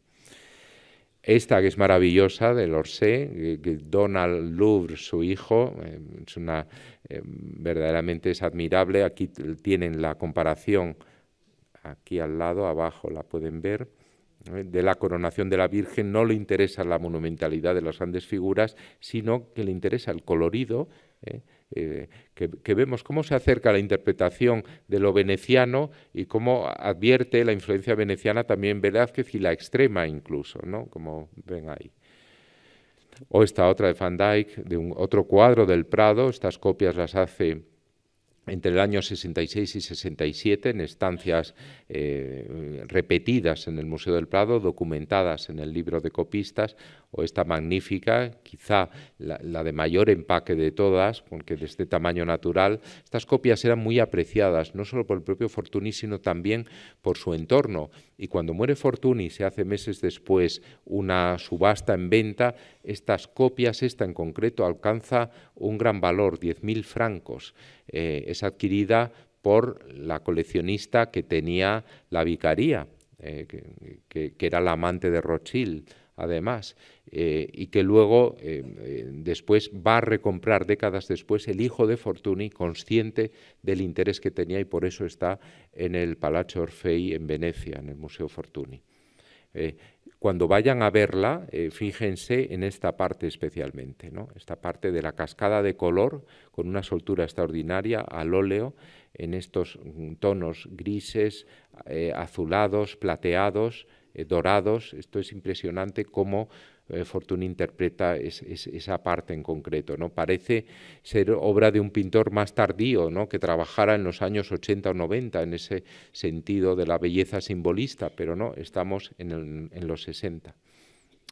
Esta que es maravillosa, de Orsay, que Donald Louvre, su hijo, em, es una, em, verdaderamente es admirable. Aquí tienen la comparación aquí al lado, abajo la pueden ver, ¿eh? de la coronación de la Virgen, no le interesa la monumentalidad de las grandes figuras, sino que le interesa el colorido, ¿eh? Eh, que, vemos cómo se acerca la interpretación de lo veneciano y cómo advierte la influencia veneciana también Velázquez y la extrema incluso, ¿no? como ven ahí. O esta otra de Van Dyck, de un, otro cuadro del Prado, estas copias las hace entre el año 66 y 67 en estancias eh, repetidas en el Museo del Prado, documentadas en el libro de copistas, o esta magnífica, quizá la, de mayor empaque de todas, porque de este tamaño natural, estas copias eran muy apreciadas, no solo por el propio Fortuny, sino también por su entorno. Y cuando muere Fortuny, se hace meses después una subasta en venta, estas copias, esta en concreto, alcanza un gran valor, 10.000 francos. Eh, es adquirida por la coleccionista que tenía la vicaría, eh, que, era la amante de Rothschild, además, eh, y que luego, después, va a recomprar décadas después el hijo de Fortuny, consciente del interés que tenía y por eso está en el Palazzo Orfei en Venecia, en el Museo Fortuny cuando vayan a verla, eh, fíjense en esta parte especialmente, esta parte de la cascada de color con una soltura extraordinaria al óleo en estos mm, tonos grises, eh, azulados, plateados, eh, dorados. Esto es impresionante cómo eh, Fortuna interpreta esa parte en concreto. ¿no? Parece ser obra de un pintor más tardío, ¿no? que trabajara en los años 80 o 90 en ese sentido de la belleza simbolista, pero no, estamos en, en los 60.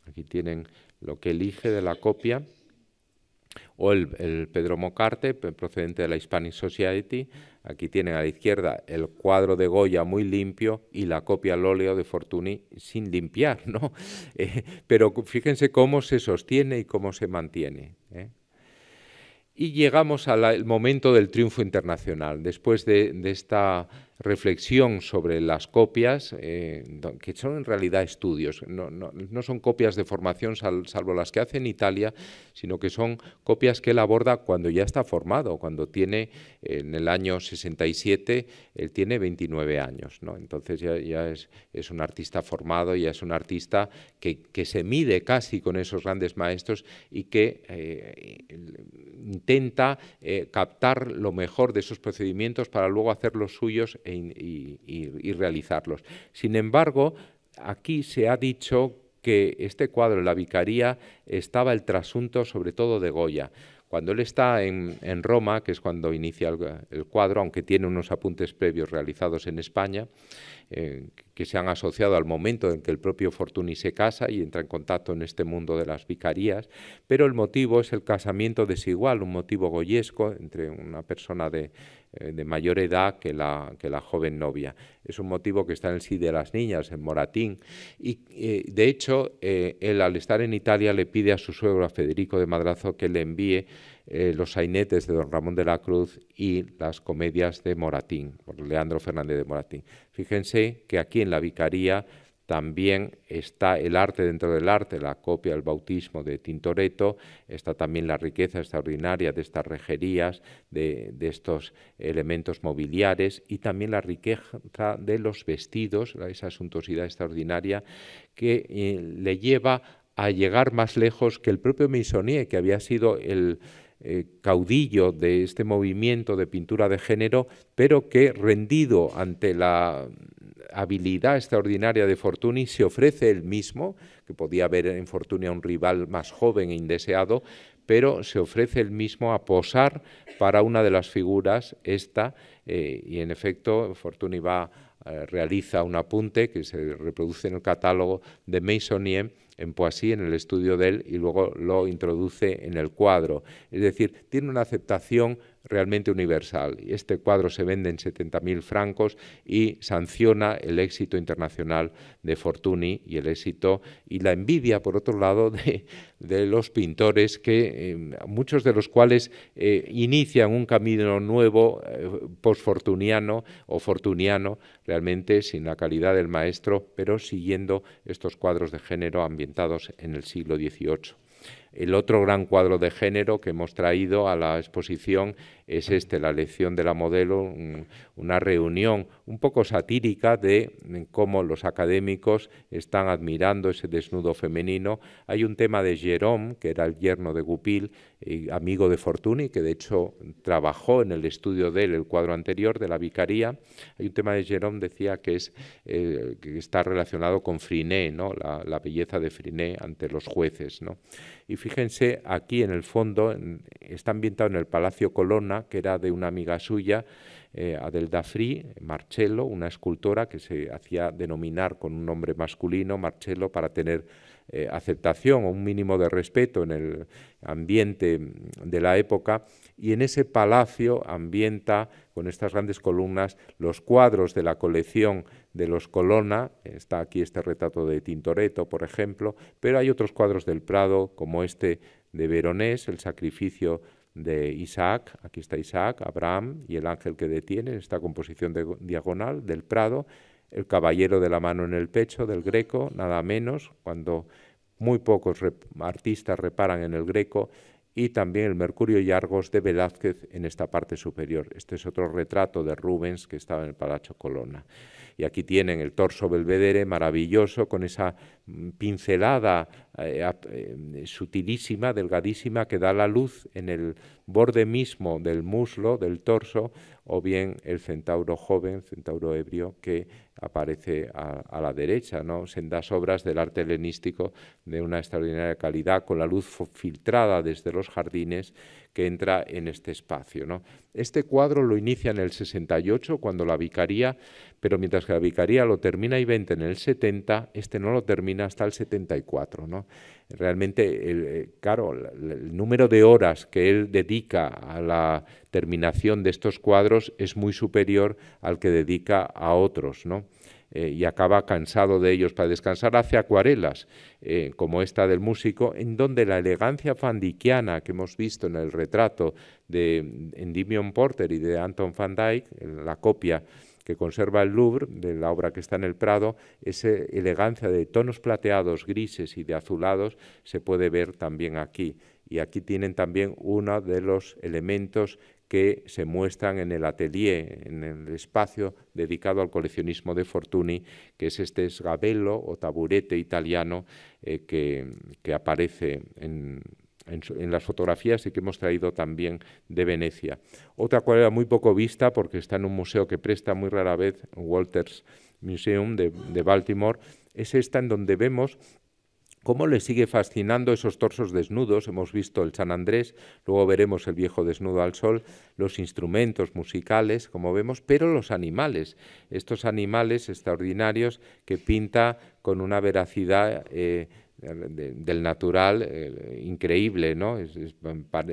Aquí tienen lo que elige de la copia o el, Pedro Mocarte, procedente de la Hispanic Society. Aquí tienen a la izquierda el cuadro de Goya muy limpio y la copia al óleo de Fortuny sin limpiar, ¿no? Eh, pero fíjense cómo se sostiene y cómo se mantiene. ¿eh? Y llegamos al momento del triunfo internacional. Después de esta reflexión sobre las copias, eh, que son en realidad estudios, no, son copias de formación salvo las que hace en Italia, sino que son copias que él aborda cuando ya está formado, cuando tiene, en el año 67, él tiene 29 años, ¿no? entonces ya, ya es, un artista formado, ya es un artista que, se mide casi con esos grandes maestros y que eh, intenta eh, captar lo mejor de esos procedimientos para luego hacer los suyos y, realizarlos. Sin embargo, aquí se ha dicho que este cuadro, la vicaría, estaba el trasunto sobre todo de Goya. Cuando él está en, Roma, que es cuando inicia el, cuadro, aunque tiene unos apuntes previos realizados en España, eh, que se han asociado al momento en que el propio Fortuny se casa y entra en contacto en este mundo de las vicarías, pero el motivo es el casamiento desigual, un motivo goyesco entre una persona de eh, de mayor edad que la, que la joven novia. Es un motivo que está en el sí de las niñas, en Moratín. Y eh, de hecho, eh, él al estar en Italia le pide a su suegro, a Federico de Madrazo, que le envíe los sainetes de don Ramón de la Cruz y las comedias de Moratín, por Leandro Fernández de Moratín. Fíjense que aquí en la vicaría también está el arte dentro del arte, la copia, el bautismo de Tintoretto, está también la riqueza extraordinaria de estas rejerías, de, estos elementos mobiliares y también la riqueza de los vestidos, esa asuntosidad extraordinaria que eh, le lleva a llegar más lejos que el propio Meissonier, que había sido el, eh, caudillo de este movimiento de pintura de género, pero que rendido ante la habilidad extraordinaria de Fortuny, se ofrece el mismo, que podía haber en Fortuny un rival más joven e indeseado, pero se ofrece el mismo a posar para una de las figuras, esta, eh, y en efecto Fortuny va eh, realiza un apunte que se reproduce en el catálogo de Meissonier en Poissy, en el estudio de él, y luego lo introduce en el cuadro. Es decir, tiene una aceptación realmente universal. Este cuadro se vende en 70.000 francos y sanciona el éxito internacional de Fortuny y el éxito y la envidia, por otro lado, de, los pintores, que eh, muchos de los cuales eh, inician un camino nuevo, post eh, postfortuniano o fortuniano, realmente sin la calidad del maestro, pero siguiendo estos cuadros de género ambientados en el siglo XVIII el otro gran cuadro de género que hemos traído a la exposición es este, la lección de la modelo, una reunión un poco satírica de mm, cómo los académicos están admirando ese desnudo femenino. Hay un tema de Jerome, que era el yerno de Goupil, amigo de Fortuny, que de hecho trabajó en el estudio de él, el cuadro anterior de la vicaría. Hay un tema de Jerome, decía, que, es, eh, que está relacionado con Friné, ¿no? la, belleza de Friné ante los jueces. ¿no? Y fíjense, aquí en el fondo está ambientado en el Palacio Colonna, que era de una amiga suya, eh, Adelda Fri, Marcello, una escultora que se hacía denominar con un nombre masculino, Marcello, para tener eh, aceptación o un mínimo de respeto en el ambiente de la época. Y en ese palacio ambienta con estas grandes columnas los cuadros de la colección de los Colonna. Está aquí este retrato de Tintoretto, por ejemplo, pero hay otros cuadros del Prado, como este de Veronés, el sacrificio de Isaac, aquí está Isaac, Abraham y el ángel que detiene, esta composición diagonal del Prado, el caballero de la mano en el pecho del Greco, nada menos, cuando muy pocos artistas reparan en el Greco, y también el Mercurio y Argos de Velázquez en esta parte superior. Este es otro retrato de Rubens que estaba en el Palacio Colonna. Y aquí tienen el torso belvedere maravilloso con esa mm, pincelada eh, eh, sutilísima, delgadísima, que da la luz en el borde mismo del muslo, del torso, o bien el centauro joven, centauro ebrio, que aparece a, la derecha, ¿no? sendas obras del arte helenístico de una extraordinaria calidad, con la luz filtrada desde los jardines que entra en este espacio. ¿no? Este cuadro lo inicia en el 68, cuando la vicaría, pero mientras que la vicaría lo termina y vende en el 70, este no lo termina hasta el 74. ¿no? Realmente, el eh, claro, el número de horas que él dedica a la terminación de estos cuadros es muy superior al que dedica a otros, ¿no? Eh, y acaba cansado de ellos para descansar, hace acuarelas, eh, como esta del músico, en donde la elegancia fandiquiana que hemos visto en el retrato de mm, Endymion Porter y de Anton van Dyck, la copia que conserva el Louvre, de la obra que está en el Prado, esa elegancia de tonos plateados, grises y de azulados se puede ver también aquí. Y aquí tienen también uno de los elementos que se muestran en el atelier, en el espacio dedicado al coleccionismo de Fortuny, que es este esgabelo o taburete italiano eh, que, que, aparece en, en, las fotografías y que hemos traído también de Venecia. Otra era muy poco vista porque está en un museo que presta muy rara vez, Walters Museum de, Baltimore, es esta en donde vemos ¿Cómo le sigue fascinando esos torsos desnudos? Hemos visto el San Andrés, luego veremos el viejo desnudo al sol, los instrumentos musicales, como vemos, pero los animales, estos animales extraordinarios que pinta con una veracidad eh, del natural increíble, ¿no?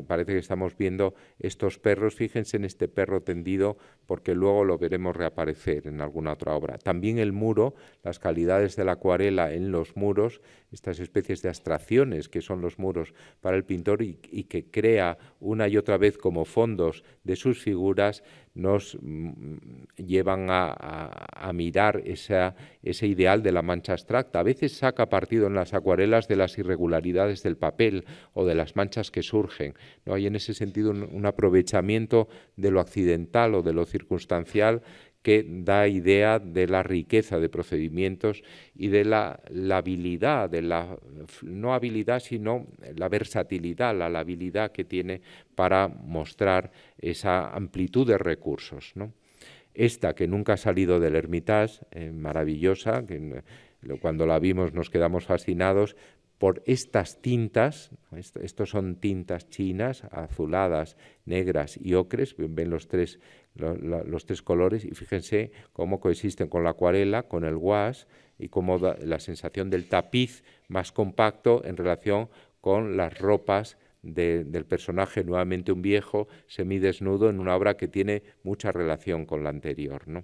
parece que estamos viendo estos perros, fíjense en este perro tendido, porque luego lo veremos reaparecer en alguna otra obra. También el muro, las calidades de la acuarela en los muros, estas especies de abstracciones que son los muros para el pintor y que crea una y otra vez como fondos de sus figuras, nos mm, llevan a, mirar ese ideal de la mancha abstracta. A veces saca partido en las acuarelas de las irregularidades del papel o de las manchas que surgen. ¿no? Hay en ese sentido un aprovechamiento de lo accidental o de lo circunstancial que da idea de la riqueza de procedimientos y de la, la habilidad, de la no habilidad, sino la versatilidad, la, habilidad que tiene para mostrar esa amplitud de recursos. ¿no? Esta que nunca ha salido del Hermitage, eh, maravillosa, que eh, cuando la vimos nos quedamos fascinados, por estas tintas, estos son tintas chinas, azuladas, negras y ocres, ven los tres los tres colores y fíjense cómo coexisten con la acuarela, con el guas y cómo la sensación del tapiz más compacto en relación con las ropas del personaje, nuevamente un viejo semidesnudo en una obra que tiene mucha relación con la anterior. ¿no?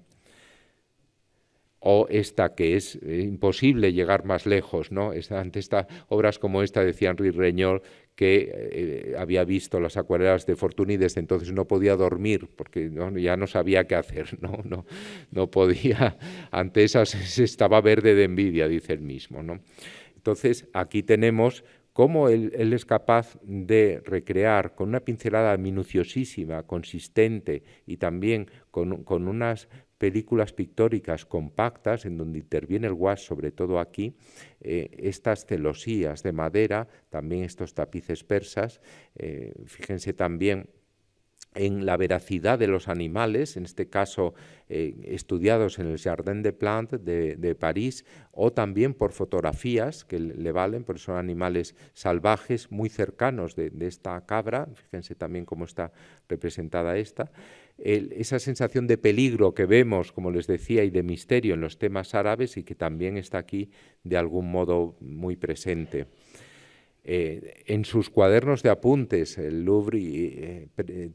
o esta que es eh, imposible llegar más lejos, ¿no? ante estas obras como esta decía Henri Reñol, que eh, había visto las acuarelas de Fortuny y desde entonces no podía dormir porque ya no sabía qué hacer, ¿no? No, no podía, ante esas estaba verde de envidia, dice él mismo. ¿no? Entonces aquí tenemos cómo él, es capaz de recrear con una pincelada minuciosísima, consistente y también con, con unas películas pictóricas compactas en donde interviene el guas sobre todo aquí, eh, estas celosías de madera, también estos tapices persas. Eh, fíjense también en la veracidad de los animales, en este caso eh, estudiados en el Jardin de Plantes de, París, o también por fotografías que le valen, porque son animales salvajes muy cercanos de, esta cabra, fíjense también cómo está representada esta. esa sensación de peligro que vemos, como les decía, y de misterio en los temas árabes y que también está aquí de algún modo muy presente. Eh, en sus cuadernos de apuntes, el Louvre eh,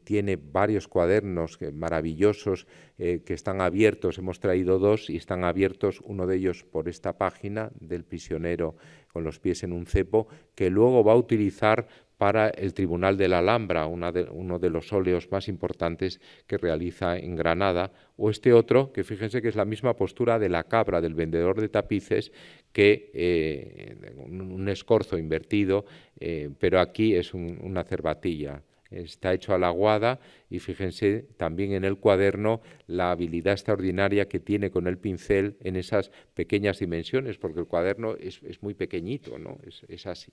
tiene varios cuadernos eh, maravillosos que están abiertos, hemos traído dos y están abiertos, uno de ellos por esta página del prisionero con los pies en un cepo, que luego va a utilizar para el Tribunal de la Alhambra, uno de los óleos más importantes que realiza en Granada, o este otro, que fíjense que es la misma postura de la cabra, del vendedor de tapices, que eh, un escorzo invertido, eh, pero aquí es un, una cerbatilla está hecho a la guada y fíjense también en el cuaderno la habilidad extraordinaria que tiene con el pincel en esas pequeñas dimensiones, porque el cuaderno es, muy pequeñito, ¿no? es así.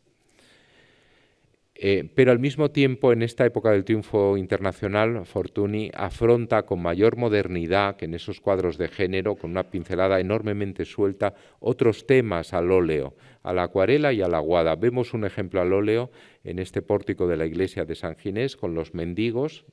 Eh, pero al mismo tiempo, en esta época del triunfo internacional, Fortuny afronta con mayor modernidad que en esos cuadros de género, con una pincelada enormemente suelta, otros temas al óleo, a la acuarela y a la aguada. Vemos un ejemplo al óleo en este pórtico de la iglesia de San Ginés con los mendigos,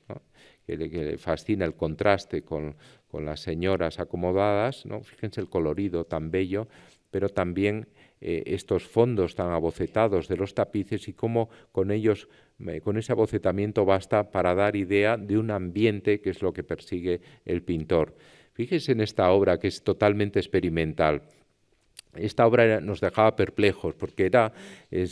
que, le, fascina el contraste con, las señoras acomodadas. ¿no? Fíjense el colorido tan bello, pero también eh, estos fondos tan abocetados de los tapices y cómo con ellos, eh, con ese abocetamiento basta para dar idea de un ambiente que es lo que persigue el pintor. Fíjese en esta obra que es totalmente experimental esta obra nos dejaba perplejos porque era eh,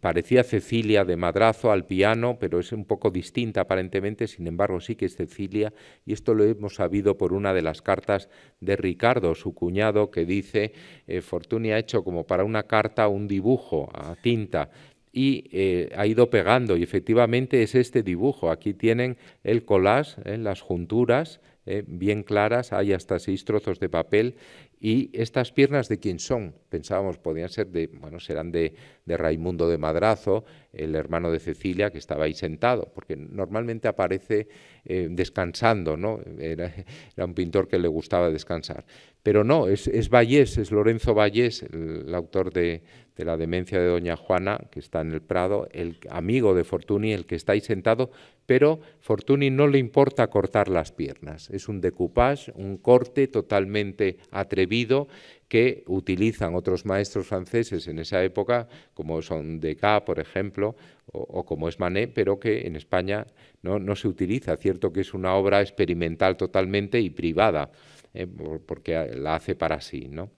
parecía Cecilia de madrazo al piano, pero es un poco distinta aparentemente, sin embargo sí que es Cecilia y esto lo hemos sabido por una de las cartas de Ricardo, su cuñado, que dice eh, ha hecho como para una carta un dibujo a tinta y eh, ha ido pegando y efectivamente es este dibujo. Aquí tienen el collage, eh, las junturas, bien claras, hay hasta seis trozos de papel y estas piernas de quién son? Pensábamos, podían ser de, bueno, serán de, de, Raimundo de Madrazo, el hermano de Cecilia, que estaba ahí sentado, porque normalmente aparece eh, descansando, ¿no? Era, un pintor que le gustaba descansar. Pero no, es, Vallés, es Lorenzo Vallés, el, autor de, La demencia de Doña Juana, que está en el Prado, el amigo de Fortuny, el que está ahí sentado, pero Fortuny no le importa cortar las piernas. Es un decoupage, un corte totalmente atrevido que utilizan otros maestros franceses en esa época, como son Deca, por ejemplo, o, como es Manet, pero que en España no, se utiliza. Cierto que es una obra experimental totalmente y privada, eh, porque la hace para sí. ¿no?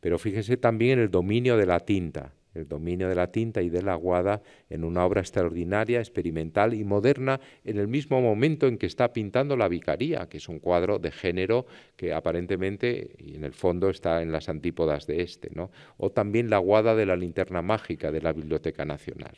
Pero fíjese también en el dominio de la tinta, el dominio de la tinta y de la aguada en una obra extraordinaria, experimental y moderna, en el mismo momento en que está pintando la vicaría, que es un cuadro de género que aparentemente y en el fondo está en las antípodas de este, ¿no? o también la guada de la linterna mágica de la Biblioteca Nacional.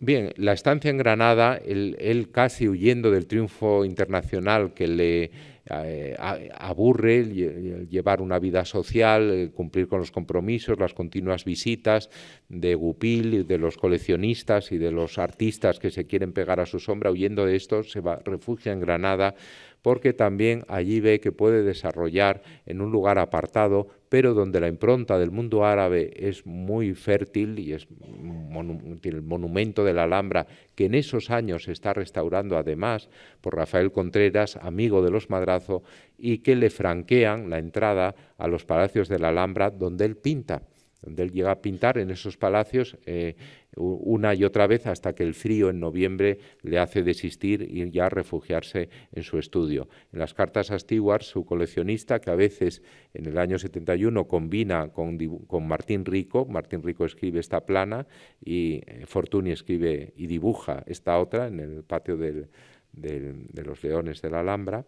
Bien, la estancia en Granada, él, casi huyendo del triunfo internacional que le eh, aburre llevar una vida social, cumplir con los compromisos, las continuas visitas de Gupil, de los coleccionistas y de los artistas que se quieren pegar a su sombra, huyendo de esto, se va, refugia en Granada porque también allí ve que puede desarrollar en un lugar apartado, pero donde la impronta del mundo árabe es muy fértil y es el monumento de la Alhambra, que en esos años se está restaurando además por Rafael Contreras, amigo de los Madrazo, y que le franquean la entrada a los palacios de la Alhambra donde él pinta donde él llega a pintar en esos palacios eh, una y otra vez hasta que el frío en noviembre le hace desistir y ya refugiarse en su estudio. En las cartas a Stewart, su coleccionista, que a veces en el año 71 combina con, con Martín Rico, Martín Rico escribe esta plana y eh, Fortuny escribe y dibuja esta otra en el patio del, de los leones de la Alhambra.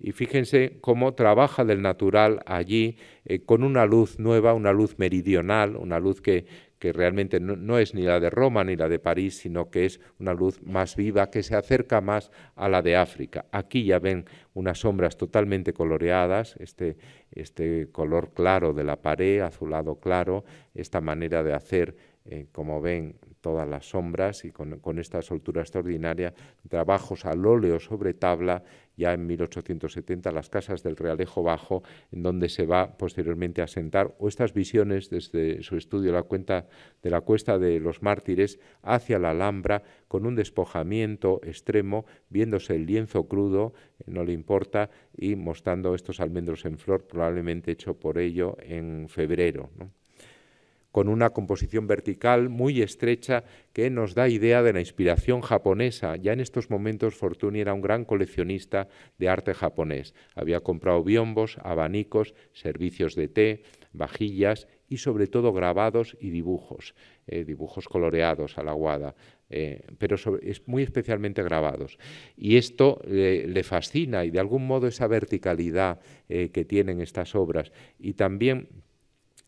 Y fíjense cómo trabaja del natural allí eh, con una luz nueva, una luz meridional, una luz que, que realmente no, es ni la de Roma ni la de París, sino que es una luz más viva que se acerca más a la de África. Aquí ya ven unas sombras totalmente coloreadas, este, este color claro de la pared, azulado claro, esta manera de hacer eh, como ven, todas las sombras y con, esta soltura extraordinaria, trabajos al óleo sobre tabla, ya en 1870 las casas del Realejo Bajo, en donde se va posteriormente a sentar, o estas visiones desde su estudio la de la Cuesta de los Mártires hacia la Alhambra, con un despojamiento extremo, viéndose el lienzo crudo, eh, no le importa, y mostrando estos almendros en flor, probablemente hecho por ello en febrero con una composición vertical muy estrecha que nos da idea de la inspiración japonesa. Ya en estos momentos Fortuny era un gran coleccionista de arte japonés. Había comprado biombos, abanicos, servicios de té, vajillas y sobre todo grabados y dibujos, eh, dibujos coloreados a la guada. Eh, pero es muy especialmente grabados. Y esto eh, le, fascina y de algún modo esa verticalidad que tienen estas obras. Y también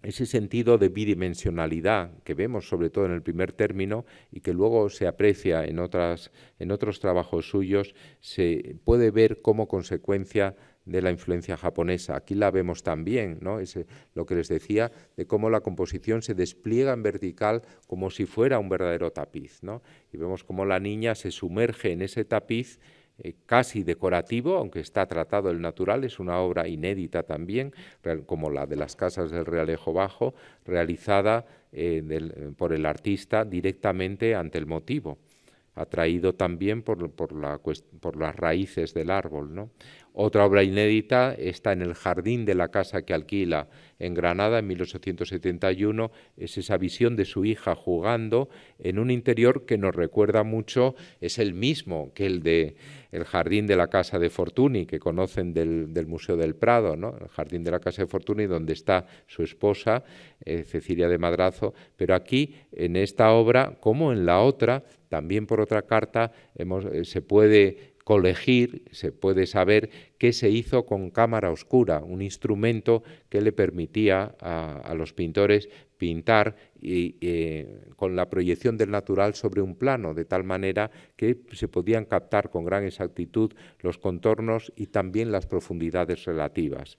ese sentido de bidimensionalidad que vemos sobre todo en el primer término y que luego se aprecia en, otras, en otros trabajos suyos, se puede ver como consecuencia de la influencia japonesa. Aquí la vemos también, ¿no? Es lo que les decía de cómo la composición se despliega en vertical como si fuera un verdadero tapiz, ¿no? Y vemos cómo la niña se sumerge en ese tapiz eh, casi decorativo, aunque está tratado el natural, es una obra inédita también, como la de las casas del Realejo Bajo, realizada eh, eh, por el artista directamente ante el motivo atraído también por, por las raíces del árbol. ¿no? Otra obra inédita está en el jardín de la casa que alquila en Granada en 1871. Es esa visión de su hija jugando en un interior que nos recuerda mucho, es el mismo que el de el jardín de la casa de Fortuny, que conocen del, Museo del Prado, el jardín de la casa de Fortuny, donde está su esposa, eh, Cecilia de Madrazo. Pero aquí, en esta obra, como en la otra, también por otra carta, eh, se puede colegir, se puede saber qué se hizo con cámara oscura, un instrumento que le permitía a, los pintores pintar y, eh, con la proyección del natural sobre un plano, de tal manera que se podían captar con gran exactitud los contornos y también las profundidades relativas.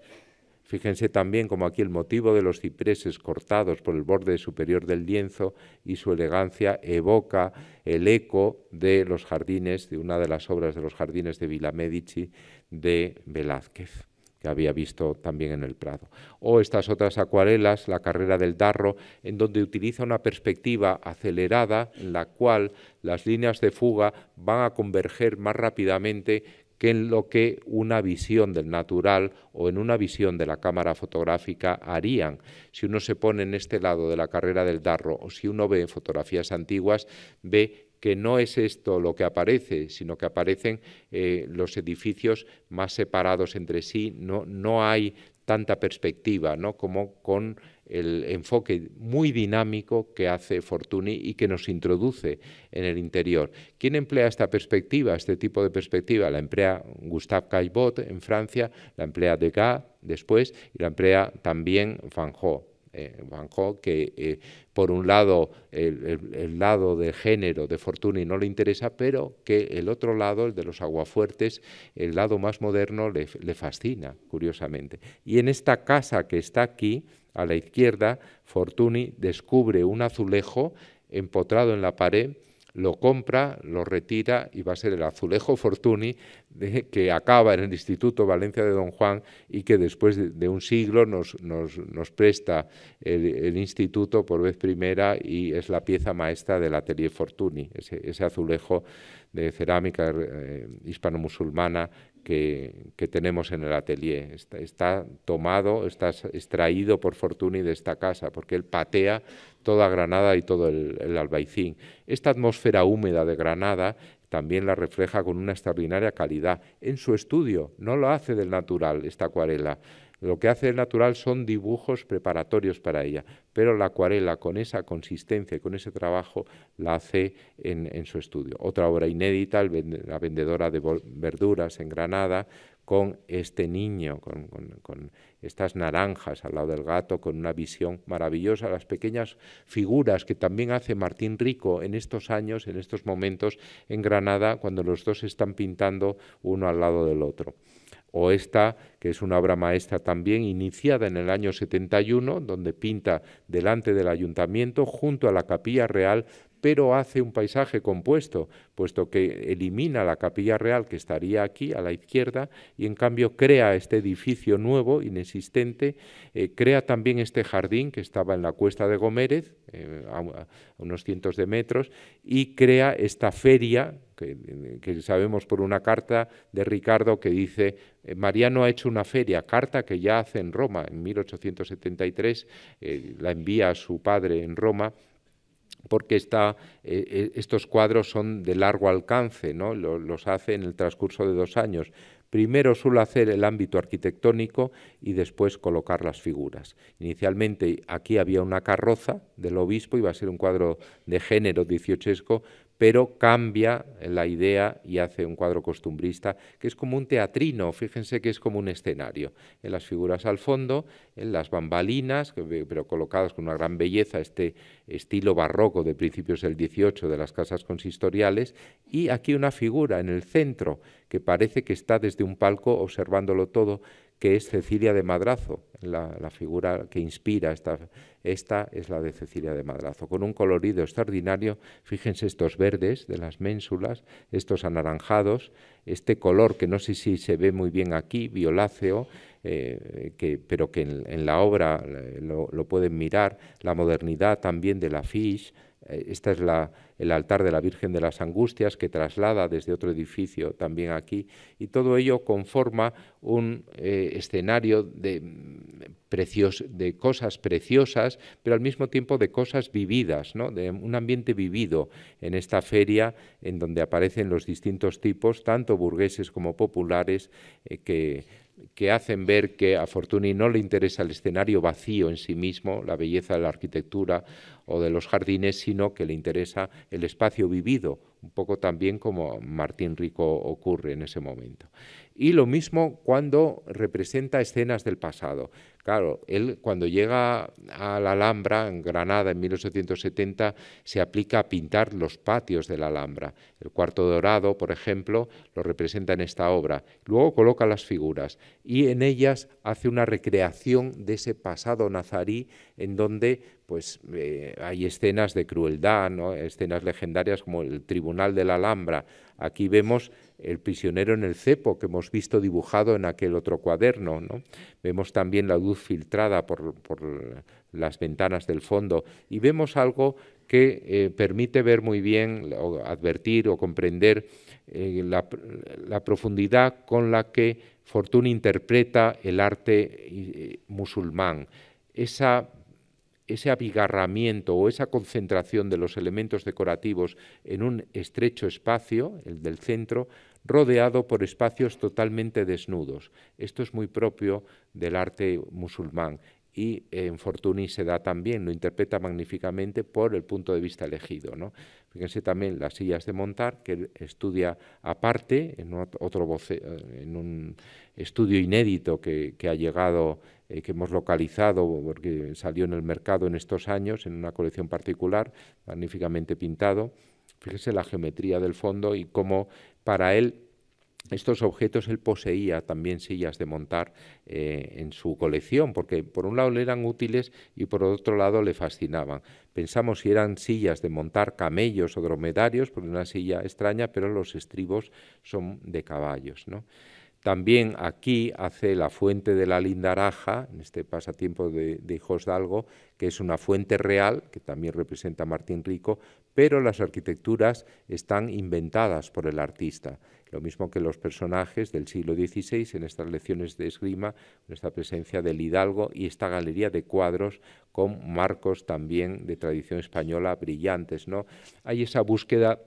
Fíjense también como aquí el motivo de los cipreses cortados por el borde superior del lienzo y su elegancia evoca el eco de los jardines, de una de las obras de los jardines de Villa Medici de Velázquez que había visto también en el Prado. O estas otras acuarelas, La carrera del Darro, en donde utiliza una perspectiva acelerada en la cual las líneas de fuga van a converger más rápidamente que en lo que una visión del natural o en una visión de la cámara fotográfica harían. Si uno se pone en este lado de la carrera del Darro o si uno ve fotografías antiguas, ve que no es esto lo que aparece, sino que aparecen eh, los edificios más separados entre sí, no, no hay tanta perspectiva ¿no? como con el enfoque muy dinámico que hace Fortuny y que nos introduce en el interior. ¿Quién emplea esta perspectiva, este tipo de perspectiva? La emplea Gustave Caillebotte en Francia, la emplea Degas después y la emplea también Van Eh, Van Gogh, que eh, por un lado el, lado de género de Fortuny no le interesa, pero que el otro lado, el de los aguafuertes, el lado más moderno le fascina, curiosamente. Y en esta casa que está aquí, a la izquierda, Fortuny descubre un azulejo empotrado en la pared, lo compra, lo retira y va a ser el azulejo Fortuny que acaba en el Instituto Valencia de Don Juan y que después de, un siglo nos, presta el, instituto por vez primera y es la pieza maestra del Atelier Fortuny, ese, azulejo de cerámica eh, hispano-musulmana que, tenemos en el atelier. Está, tomado, está extraído por Fortuny de esta casa, porque él patea toda Granada y todo el, el Albaicín. Esta atmósfera húmeda de Granada también la refleja con una extraordinaria calidad en su estudio. No lo hace del natural esta acuarela, lo que hace el natural son dibujos preparatorios para ella, pero la acuarela con esa consistencia y con ese trabajo la hace en, su estudio. Otra obra inédita, La vendedora de verduras en Granada, con este niño, con, estas naranjas al lado del gato, con una visión maravillosa, las pequeñas figuras que también hace Martín Rico en estos años, en estos momentos en Granada, cuando los dos están pintando uno al lado del otro o esta, que es una obra maestra también iniciada en el año 71, donde pinta delante del ayuntamiento, junto a la capilla real, pero hace un paisaje compuesto, puesto que elimina la capilla real que estaría aquí a la izquierda y en cambio crea este edificio nuevo, inexistente, eh, crea también este jardín que estaba en la cuesta de Gomérez, eh, a, unos cientos de metros, y crea esta feria que, sabemos por una carta de Ricardo que dice, eh, Mariano ha hecho una feria, carta que ya hace en Roma, en 1873, la envía a su padre en Roma, porque eh, eh, estos cuadros son de largo alcance, ¿no? los, hace en el transcurso de dos años. Primero suele hacer el ámbito arquitectónico y después colocar las figuras. Inicialmente aquí había una carroza del obispo, iba a ser un cuadro de género dieciochesco, pero cambia la idea y hace un cuadro costumbrista que es como un teatrino, fíjense que es como un escenario. En las figuras al fondo, en las bambalinas, pero colocadas con una gran belleza, este estilo barroco de principios del XVIII de las casas consistoriales, y aquí una figura en el centro que parece que está desde un palco observándolo todo, que es Cecilia de Madrazo. La, figura que inspira esta, esta, es la de Cecilia de Madrazo, con un colorido extraordinario. Fíjense estos verdes de las ménsulas, estos anaranjados, este color que no sé si se ve muy bien aquí, violáceo, eh, pero que en, la obra eh, lo, pueden mirar, la modernidad también de la Fish, este es el altar de la Virgen de las Angustias que traslada desde otro edificio también aquí y todo ello conforma un eh, escenario mm, de, cosas preciosas, pero al mismo tiempo de cosas vividas, de un ambiente vivido en esta feria en donde aparecen los distintos tipos, tanto burgueses como populares, eh, que que hacen ver que a Fortuny no le interesa el escenario vacío en sí mismo, la belleza de la arquitectura o de los jardines, sino que le interesa el espacio vivido, un poco también como Martín Rico ocurre en ese momento. Y lo mismo cuando representa escenas del pasado. Claro, él cuando llega a la Alhambra, en Granada, en 1870, se aplica a pintar los patios de la Alhambra. El cuarto dorado, por ejemplo, lo representa en esta obra. Luego coloca las figuras y en ellas hace una recreación de ese pasado nazarí en donde pues, eh, hay escenas de crueldad, ¿no? escenas legendarias como el Tribunal de la Alhambra. Aquí vemos el prisionero en el cepo que hemos visto dibujado en aquel otro cuaderno. ¿no? Vemos también la luz filtrada por, las ventanas del fondo y vemos algo que eh, permite ver muy bien o advertir o comprender eh, la, profundidad con la que Fortuna interpreta el arte eh, musulmán. ese abigarramiento o esa concentración de los elementos decorativos en un estrecho espacio, el del centro, rodeado por espacios totalmente desnudos. Esto es muy propio del arte musulmán y en Fortuny se da también, lo interpreta magníficamente por el punto de vista elegido. Fíjense también las sillas de montar, que estudia aparte, en, otro eh, un estudio inédito que, ha llegado, eh, que hemos localizado, porque salió en el mercado en estos años, en una colección particular, magníficamente pintado. Fíjese la geometría del fondo y cómo para él, estos objetos él poseía también sillas de montar eh, en su colección, porque por un lado le eran útiles y por otro lado le fascinaban. Pensamos si eran sillas de montar camellos o dromedarios, porque una silla extraña, pero los estribos son de caballos. ¿no? También aquí hace la fuente de la Lindaraja, en este pasatiempo de, de Hosdalgo, que es una fuente real, que también representa a Martín Rico, pero las arquitecturas están inventadas por el artista. Lo mismo que los personajes del siglo XVI en estas lecciones de esgrima, en esta presencia del Hidalgo y esta galería de cuadros con marcos también de tradición española brillantes. ¿no? Hay esa búsqueda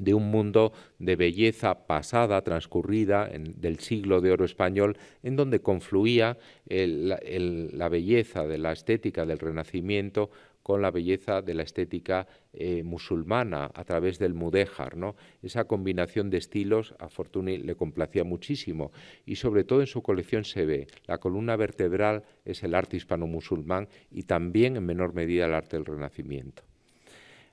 de un mundo de belleza pasada, transcurrida, del siglo de oro español, en donde confluía la belleza de la estética del Renacimiento con la belleza de la estética eh, musulmana a través del mudéjar. Esa combinación de estilos a Fortuny le complacía muchísimo y sobre todo en su colección se ve. La columna vertebral es el arte hispano-musulmán y también en menor medida el arte del Renacimiento.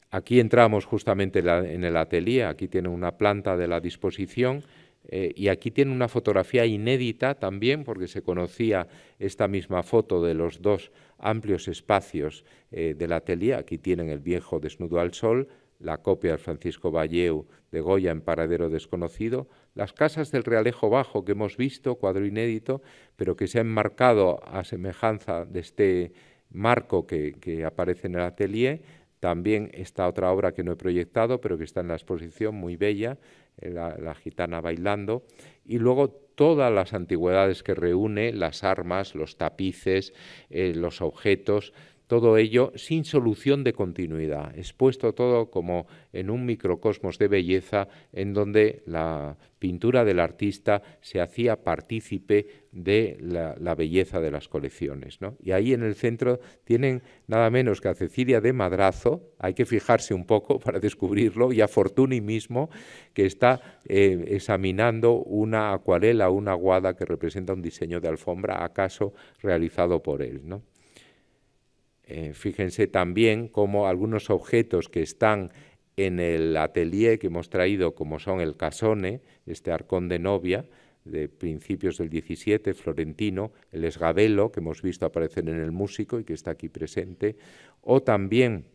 Aquí entramos justamente en el atelier, aquí tiene una planta de la disposición eh, y aquí tiene una fotografía inédita también, porque se conocía esta misma foto de los dos amplios espacios eh, del atelier. Aquí tienen el viejo desnudo al sol, la copia de Francisco Valleu de Goya en Paradero Desconocido, las casas del Realejo Bajo que hemos visto, cuadro inédito, pero que se han marcado a semejanza de este marco que aparece en el atelier, también está otra obra que no he proyectado, pero que está en la exposición, muy bella, eh, la, gitana bailando. Y luego todas las antigüedades que reúne, las armas, los tapices, eh, los objetos, todo ello sin solución de continuidad, expuesto todo como en un microcosmos de belleza en donde la pintura del artista se hacía partícipe de la, belleza de las colecciones. Y ahí en el centro tienen nada menos que a Cecilia de Madrazo, hay que fijarse un poco para descubrirlo, y a Fortuny mismo, que está eh, examinando una acuarela, una aguada que representa un diseño de alfombra, acaso realizado por él. Eh, fíjense también cómo algunos objetos que están en el atelier que hemos traído, como son el casone, este arcón de novia, de principios del 17, florentino, el esgabelo, que hemos visto aparecer en el músico y que está aquí presente, o también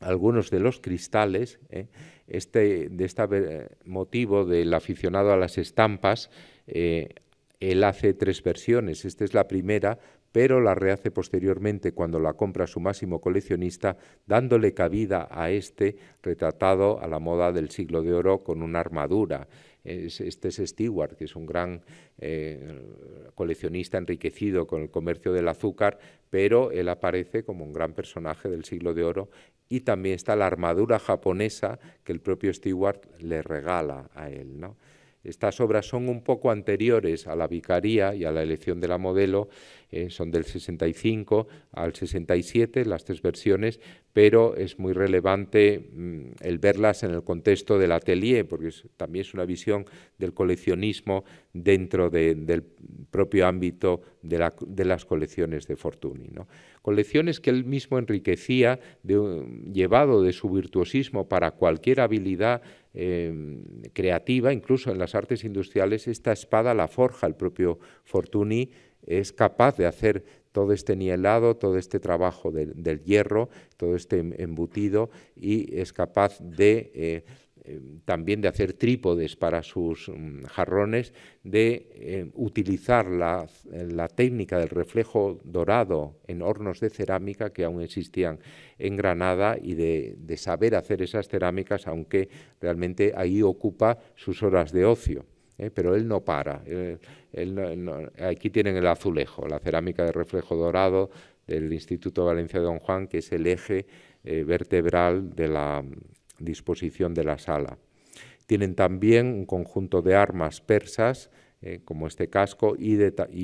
algunos de los cristales, ¿eh? este, de este motivo del aficionado a las estampas, eh, él hace tres versiones, esta es la primera, pero la rehace posteriormente cuando la compra su máximo coleccionista, dándole cabida a este retratado a la moda del siglo de oro con una armadura. Este es Stewart, que es un gran eh, coleccionista enriquecido con el comercio del azúcar, pero él aparece como un gran personaje del siglo de oro y también está la armadura japonesa que el propio Stewart le regala a él. Estas obras son un poco anteriores a la vicaría y a la elección de la modelo, eh, son del 65 al 67 las tres versiones, pero es muy relevante mm, el verlas en el contexto del atelier, porque también es una visión del coleccionismo dentro del propio ámbito de, las colecciones de Fortuny. Colecciones que él mismo enriquecía, llevado de su virtuosismo para cualquier habilidad em, creativa, incluso en las artes industriales, esta espada la forja el propio Fortuny es capaz de hacer todo este nielado, todo este trabajo del hierro, todo este em, embutido y es capaz de... Eh, em, también de hacer trípodes para sus mm, jarrones, de em, utilizar la, técnica del reflejo dorado en hornos de cerámica que aún existían en Granada y de saber hacer esas cerámicas, aunque realmente ahí ocupa sus horas de ocio. ¿eh? pero él no para. aquí tienen el azulejo, la cerámica de reflejo dorado del Instituto Valencia de Don Juan, que es el eje eh, vertebral de la mm, disposición de la sala. Tienen también un conjunto de armas persas, eh, como este casco, y,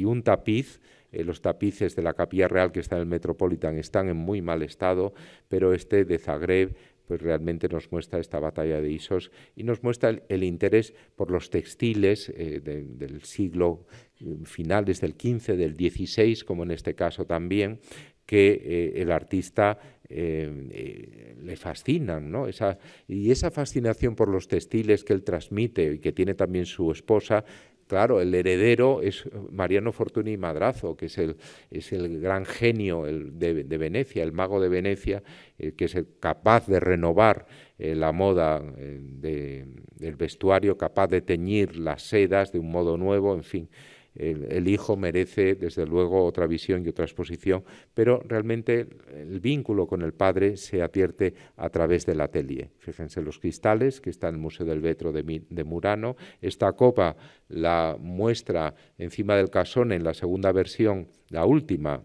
un tapiz los tapices de la Capilla Real que está en el Metropolitan están en muy mal estado, pero este de Zagreb pues realmente nos muestra esta batalla de Isos y nos muestra el, interés por los textiles eh, del siglo mm, final, desde el XV, del XVI, como en este caso también, que eh, el artista eh, le fascinan, ¿no? Esa, y esa fascinación por los textiles que él transmite y que tiene también su esposa Claro, el heredero es eh, Mariano Fortuny Madrazo, que es el, es el gran genio de, Venecia, el mago de Venecia, eh, que es capaz de renovar eh, la moda del vestuario, capaz de teñir las sedas de un modo nuevo, en fin el, hijo merece, desde luego, otra visión y otra exposición, pero realmente el vínculo con el padre se advierte a través del atelier. Fíjense los cristales que están en el Museo del Vetro de, Murano. Esta copa la muestra encima del casón en la segunda versión, la última,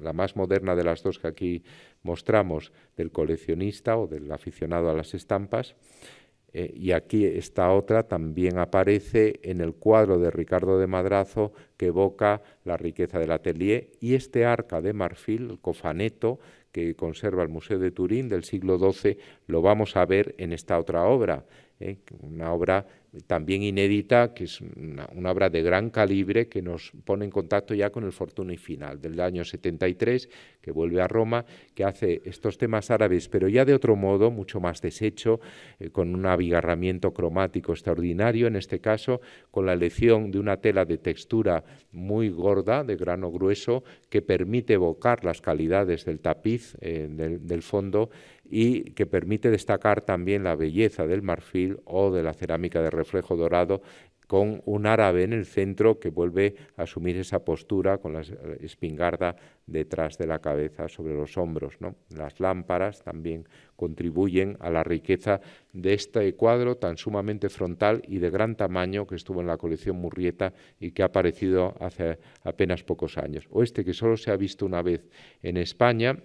la más moderna de las dos que aquí mostramos, del coleccionista o del aficionado a las estampas. Eh, y aquí esta otra también aparece en el cuadro de Ricardo de Madrazo que evoca la riqueza del atelier y este arca de marfil, el cofaneto, que conserva el Museo de Turín del siglo XII, lo vamos a ver en esta otra obra, eh, una obra también inédita, que es una, obra de gran calibre que nos pone en contacto ya con el Fortuno y Final del año 73, que vuelve a Roma, que hace estos temas árabes, pero ya de otro modo, mucho más deshecho, eh, con un abigarramiento cromático extraordinario, en este caso con la elección de una tela de textura muy gorda, de grano grueso, que permite evocar las calidades del tapiz eh, del, del fondo y que permite destacar también la belleza del marfil o de la cerámica de reflejo dorado con un árabe en el centro que vuelve a asumir esa postura con la espingarda detrás de la cabeza sobre los hombros. Las lámparas también contribuyen a la riqueza de este cuadro tan sumamente frontal y de gran tamaño que estuvo en la colección Murrieta y que ha aparecido hace apenas pocos años. O este que solo se ha visto una vez en España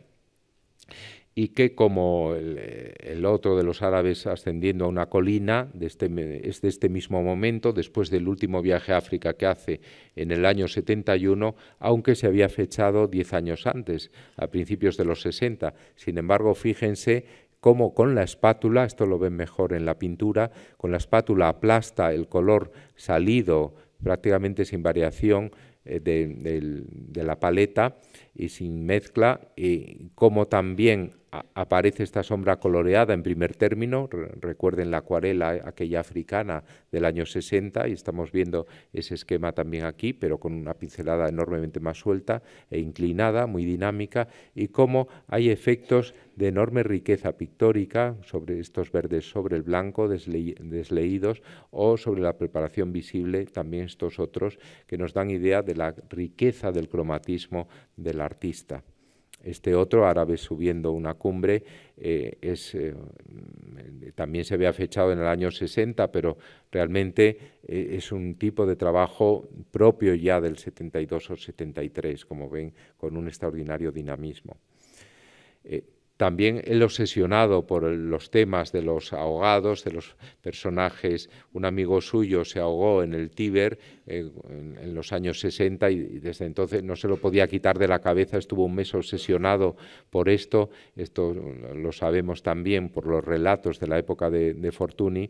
y que como el, otro de los árabes ascendiendo a una colina, de este, es de este mismo momento, después del último viaje a África que hace en el año 71, aunque se había fechado 10 años antes, a principios de los 60. Sin embargo, fíjense cómo con la espátula, esto lo ven mejor en la pintura, con la espátula aplasta el color salido prácticamente sin variación eh, de, la paleta y sin mezcla, y cómo también aparece esta sombra coloreada en primer término, recuerden la acuarela eh, aquella africana del año 60 y estamos viendo ese esquema también aquí, pero con una pincelada enormemente más suelta e inclinada, muy dinámica, y cómo hay efectos de enorme riqueza pictórica sobre estos verdes sobre el blanco desleídos o sobre la preparación visible también estos otros que nos dan idea de la riqueza del cromatismo del artista. Este otro, árabe subiendo una cumbre, eh, es, eh, mm, también se había fechado en el año 60, pero realmente eh, es un tipo de trabajo propio ya del 72 o 73, como ven, con un extraordinario dinamismo. También el obsesionado por los temas de los ahogados, de los personajes, un amigo suyo se ahogó en el Tíber eh, en, los años 60 y, desde entonces no se lo podía quitar de la cabeza, estuvo un mes obsesionado por esto, esto lo sabemos también por los relatos de la época de Fortuny,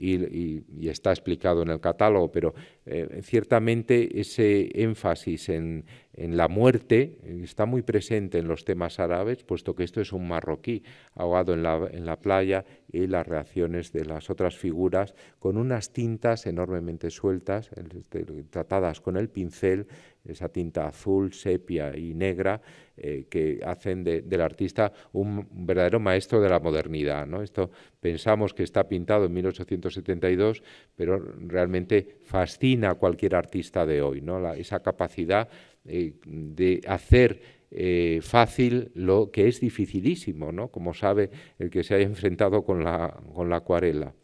y, está explicado en el catálogo, pero eh, ciertamente ese énfasis en, la muerte está muy presente en los temas árabes, puesto que esto es un marroquí ahogado en la playa y las reacciones de las otras figuras con unas tintas enormemente sueltas, este, tratadas con el pincel, esa tinta azul, sepia y negra eh, que hacen del artista un verdadero maestro de la modernidad. Esto pensamos que está pintado en 1872, pero realmente fascina a cualquier artista de hoy, ¿no? esa capacidad eh, de hacer eh, fácil lo que es dificilísimo, como sabe el que se haya enfrentado con la acuarela.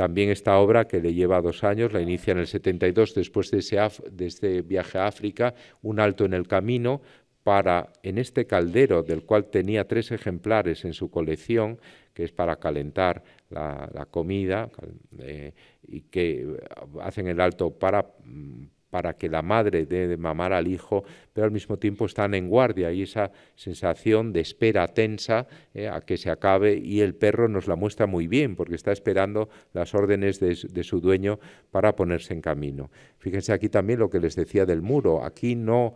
También esta obra, que le lleva dos años, la inicia en el 72, después de, ese este viaje a África, Un alto en el camino, para, en este caldero, del cual tenía tres ejemplares en su colección, que es para calentar la, comida, eh, y que hacen el alto para mm, para que la madre dé de mamar al hijo, pero al mismo tiempo están en guardia y esa sensación de espera tensa eh, a que se acabe y el perro nos la muestra muy bien porque está esperando las órdenes de, de, su dueño para ponerse en camino. Fíjense aquí también lo que les decía del muro, aquí no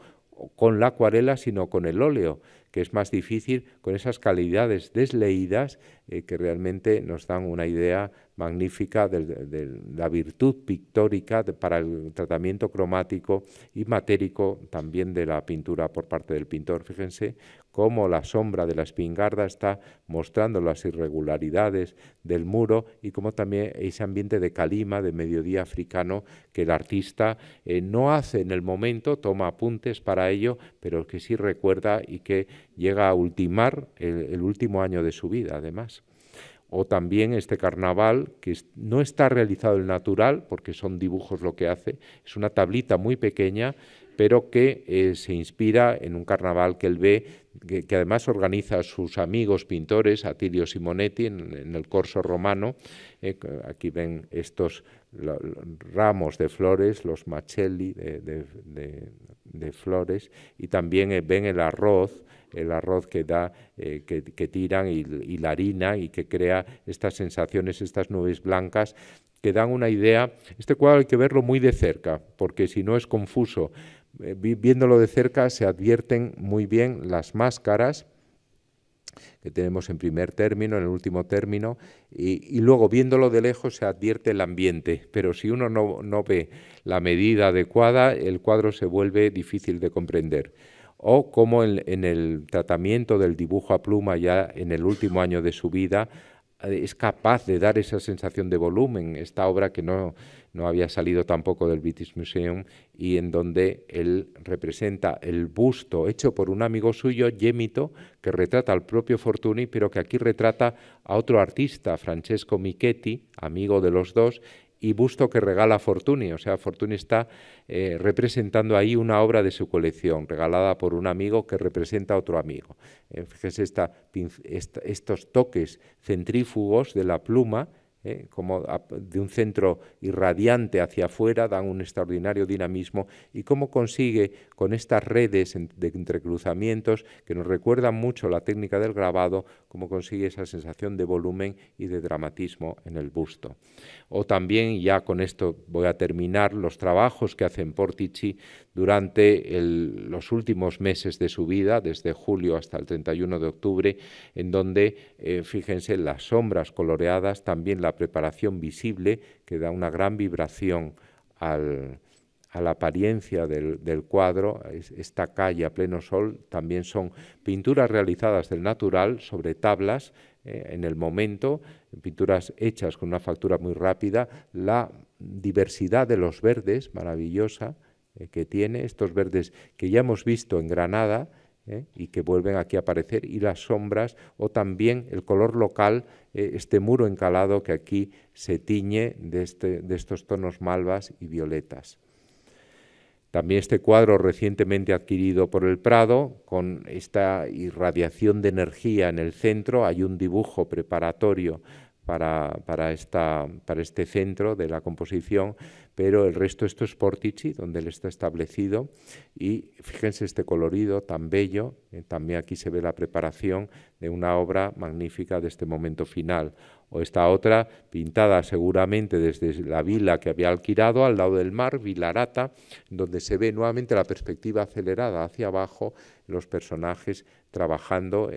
con la acuarela sino con el óleo, que es más difícil con esas calidades desleídas eh, que realmente nos dan una idea magnífica de, la virtud pictórica para el tratamiento cromático y matérico también de la pintura por parte del pintor. Fíjense cómo la sombra de la espingarda está mostrando las irregularidades del muro y cómo también ese ambiente de calima, de mediodía africano, que el artista eh, no hace en el momento, toma apuntes para ello, pero que sí recuerda y que llega a ultimar el, último año de su vida, además. O también este carnaval, que no está realizado el natural, porque son dibujos lo que hace, es una tablita muy pequeña, pero que eh, se inspira en un carnaval que él ve, que, además organiza sus amigos pintores, Atilio Simonetti, en, el corso romano. Eh, aquí ven estos ramos de flores, los macelli de, flores, y también eh, ven el arroz, el arroz que da, eh, que, tiran y, la harina y que crea estas sensaciones, estas nubes blancas que dan una idea. Este cuadro hay que verlo muy de cerca, porque si no es confuso. Eh, viéndolo de cerca se advierten muy bien las máscaras que tenemos en primer término, en el último término, y, luego viéndolo de lejos se advierte el ambiente, pero si uno no ve la medida adecuada, el cuadro se vuelve difícil de comprender o cómo en, el tratamiento del dibujo a pluma ya en el último año de su vida eh, es capaz de dar esa sensación de volumen, esta obra que no, no había salido tampoco del British Museum y en donde él representa el busto hecho por un amigo suyo, Gemito, que retrata al propio Fortuny, pero que aquí retrata a otro artista, Francesco Michetti, amigo de los dos, y busto que regala Fortuny. O sea, Fortuny está eh, representando ahí una obra de su colección, regalada por un amigo que representa a otro amigo. Eh, fíjese estos toques centrífugos de la pluma ¿eh? como de un centro irradiante hacia afuera, dan un extraordinario dinamismo y cómo consigue con estas redes de entrecruzamientos que nos recuerdan mucho la técnica del grabado, cómo consigue esa sensación de volumen y de dramatismo en el busto. O también, ya con esto voy a terminar, los trabajos que hacen Portici durante los últimos meses de su vida, desde julio hasta el 31 de octubre, en donde, eh, fíjense, las sombras coloreadas, también la preparación visible que da una gran vibración a la apariencia del, cuadro, esta calle a pleno sol, también son pinturas realizadas del natural sobre tablas eh, en el momento, pinturas hechas con una factura muy rápida, la diversidad de los verdes maravillosa eh, que tiene, estos verdes que ya hemos visto en Granada, ¿eh? y que vuelven aquí a aparecer, y las sombras, o también el color local, eh, este muro encalado que aquí se tiñe de, este, de, estos tonos malvas y violetas. También este cuadro recientemente adquirido por el Prado, con esta irradiación de energía en el centro, hay un dibujo preparatorio para, esta, para este centro de la composición, pero el resto esto es Portici, donde él está establecido, y fíjense este colorido tan bello, eh, también aquí se ve la preparación de una obra magnífica de este momento final, o esta otra pintada seguramente desde la vila que había alquilado al lado del mar, Vilarata, donde se ve nuevamente la perspectiva acelerada hacia abajo los personajes trabajando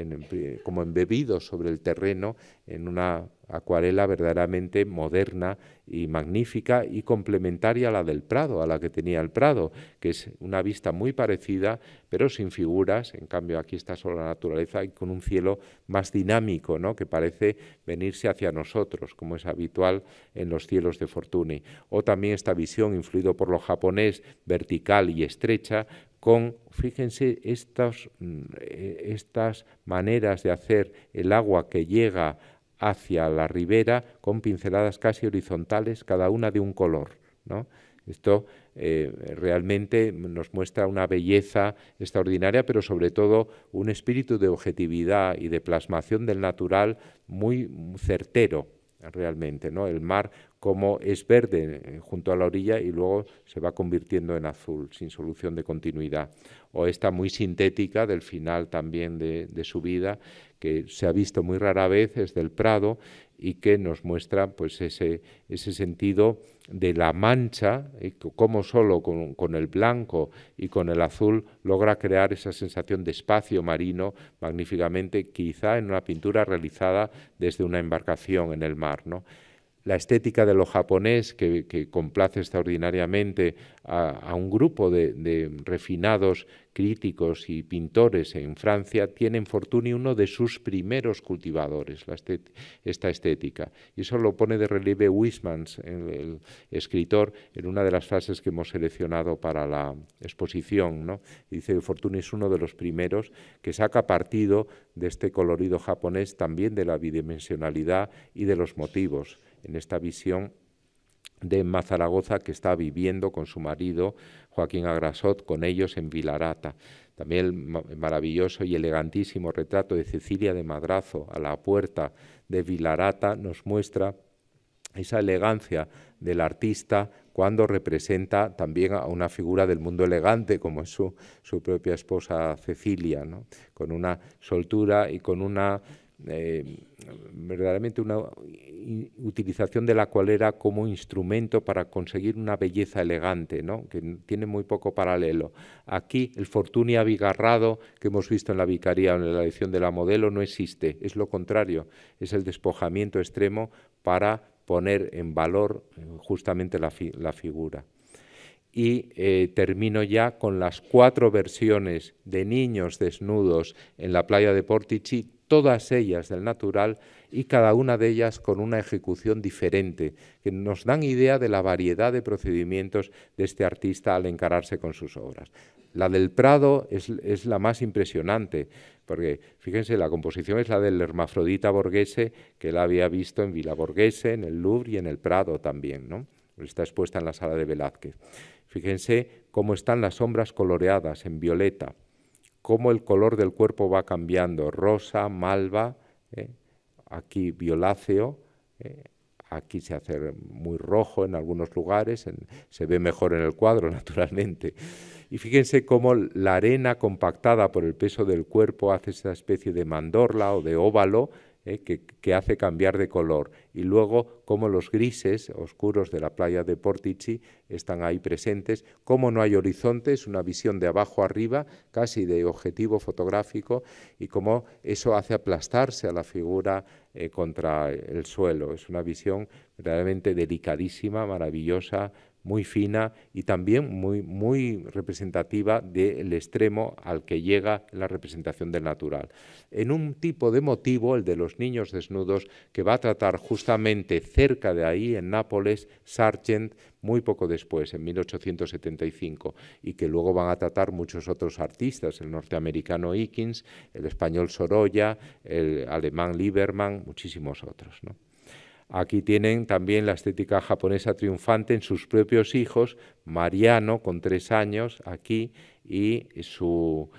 como embebidos sobre el terreno en una acuarela verdaderamente moderna y magnífica y complementaria a la del Prado, a la que tenía el Prado, que es una vista muy parecida, pero sin figuras, en cambio aquí está solo la naturaleza y con un cielo más dinámico, ¿no? que parece venirse hacia nosotros, como es habitual en los cielos de Fortuny. O también esta visión, influido por lo japonés, vertical y estrecha, con, fíjense, estas, mm, estas maneras de hacer el agua que llega hacia la ribera con pinceladas casi horizontales, cada una de un color. Esto eh, realmente nos muestra una belleza extraordinaria, pero sobre todo un espíritu de objetividad y de plasmación del natural muy certero realmente, ¿no? El mar como es verde eh, junto a la orilla y luego se va convirtiendo en azul sin solución de continuidad. O esta muy sintética del final también de, su vida, que se ha visto muy rara vez, es del Prado y que nos muestra pues, ese, sentido de la mancha, eh, como cómo solo con, el blanco y con el azul logra crear esa sensación de espacio marino magníficamente, quizá en una pintura realizada desde una embarcación en el mar la estética de lo japonés que, complace extraordinariamente a, un grupo de, refinados críticos y pintores en Francia, tiene en Fortuny uno de sus primeros cultivadores, esta estética. Y eso lo pone de relieve Wismans, el, escritor, en una de las frases que hemos seleccionado para la exposición. ¿no? Dice que Fortuny es uno de los primeros que saca partido de este colorido japonés, también de la bidimensionalidad y de los motivos en esta visión de Mazaragoza que está viviendo con su marido Joaquín Agrasot, con ellos en Vilarata. También el maravilloso y elegantísimo retrato de Cecilia de Madrazo a la puerta de Vilarata nos muestra esa elegancia del artista cuando representa también a una figura del mundo elegante, como es su, su propia esposa Cecilia, con una soltura y con una eh, verdaderamente una utilización de la cual era como instrumento para conseguir una belleza elegante, que tiene muy poco paralelo. Aquí el Fortuny abigarrado que hemos visto en la vicaría o en la edición de la modelo no existe, es lo contrario, es el despojamiento extremo para poner en valor eh, justamente la, figura y eh, termino ya con las cuatro versiones de niños desnudos en la playa de Portici, todas ellas del natural y cada una de ellas con una ejecución diferente, que nos dan idea de la variedad de procedimientos de este artista al encararse con sus obras. La del Prado es, la más impresionante, porque fíjense, la composición es la del hermafrodita borghese, que la había visto en Villa Borghese, en el Louvre y en el Prado también, ¿no? está expuesta en la sala de Velázquez. Fíjense cómo están las sombras coloreadas en violeta, cómo el color del cuerpo va cambiando, rosa, malva, eh, aquí violáceo, eh, aquí se hace muy rojo en algunos lugares, se ve mejor en el cuadro naturalmente. Y fíjense cómo la arena compactada por el peso del cuerpo hace esa especie de mandorla o de óvalo ¿eh? que, hace cambiar de color, y luego cómo los grises oscuros de la playa de Portici están ahí presentes, cómo no hay horizontes, una visión de abajo arriba, casi de objetivo fotográfico, y cómo eso hace aplastarse a la figura eh, contra el suelo. Es una visión realmente delicadísima, maravillosa, muy fina y también muy, muy representativa del extremo al que llega la representación del natural. En un tipo de motivo, el de los niños desnudos, que va a tratar justamente cerca de ahí, en Nápoles, Sargent, muy poco después, en 1875, y que luego van a tratar muchos otros artistas, el norteamericano Ickins, el español Sorolla, el alemán Lieberman, muchísimos otros. ¿no? Aquí tienen también la estética japonesa triunfante en sus propios hijos, Mariano con tres años aquí y su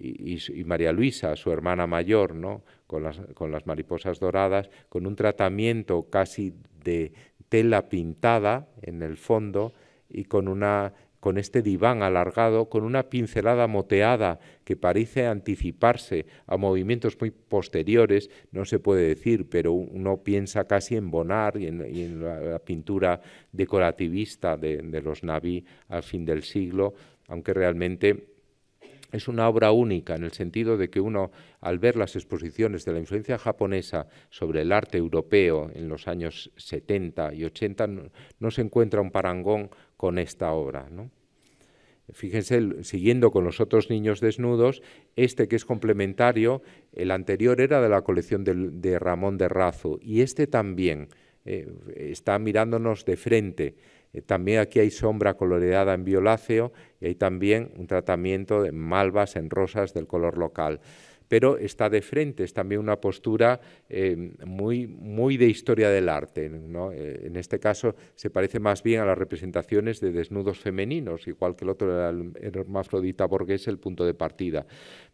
y, María Luisa, su hermana mayor, ¿no? con, las, con las mariposas doradas, con un tratamiento casi de tela pintada en el fondo y con una con este diván alargado, con una pincelada moteada que parece anticiparse a movimientos muy posteriores, no se puede decir, pero uno piensa casi en Bonar y en, la, pintura decorativista de, los Naví al fin del siglo, aunque realmente es una obra única en el sentido de que uno, al ver las exposiciones de la influencia japonesa sobre el arte europeo en los años 70 y 80, no se encuentra un parangón con esta obra. Fíjense, siguiendo con los otros niños desnudos, este que es complementario, el anterior era de la colección de, Ramón de Razo y este también eh, está mirándonos de frente. Eh, también aquí hay sombra coloreada en violáceo y hay también un tratamiento de malvas en rosas del color local pero está de frente, es también una postura eh, muy, muy de historia del arte. Eh, en este caso se parece más bien a las representaciones de desnudos femeninos, igual que el otro era el hermafrodita borghese, el punto de partida.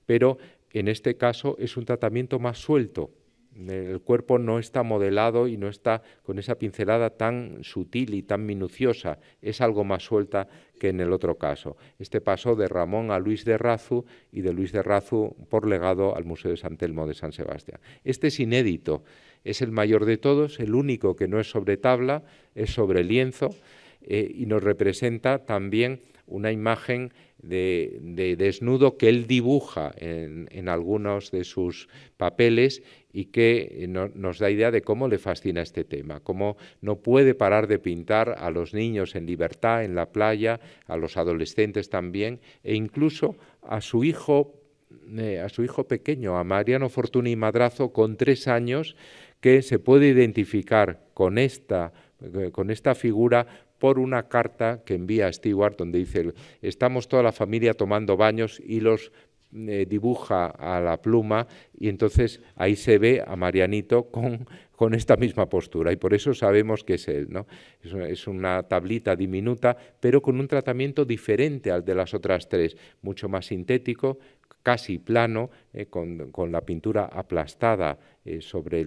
Pero en este caso es un tratamiento más suelto, el cuerpo no está modelado y no está con esa pincelada tan sutil y tan minuciosa, es algo más suelta que en el otro caso. Este pasó de Ramón a Luis de Razu y de Luis de Razu por legado al Museo de San Telmo de San Sebastián. Este es inédito, es el mayor de todos, el único que no es sobre tabla, es sobre lienzo eh, y nos representa también una imagen de, desnudo que él dibuja en, algunos de sus papeles y que eh, nos da idea de cómo le fascina este tema, cómo no puede parar de pintar a los niños en libertad, en la playa, a los adolescentes también, e incluso a su hijo, eh, a su hijo pequeño, a Mariano Fortuny Madrazo, con tres años, que se puede identificar con esta, eh, con esta figura por una carta que envía a Stewart donde dice, estamos toda la familia tomando baños y los eh, dibuja a la pluma y entonces ahí se ve a Marianito con, con esta misma postura y por eso sabemos que es él. ¿no? es una tablita diminuta pero con un tratamiento diferente al de las otras tres, mucho más sintético, casi plano, eh, con, la pintura aplastada eh, sobre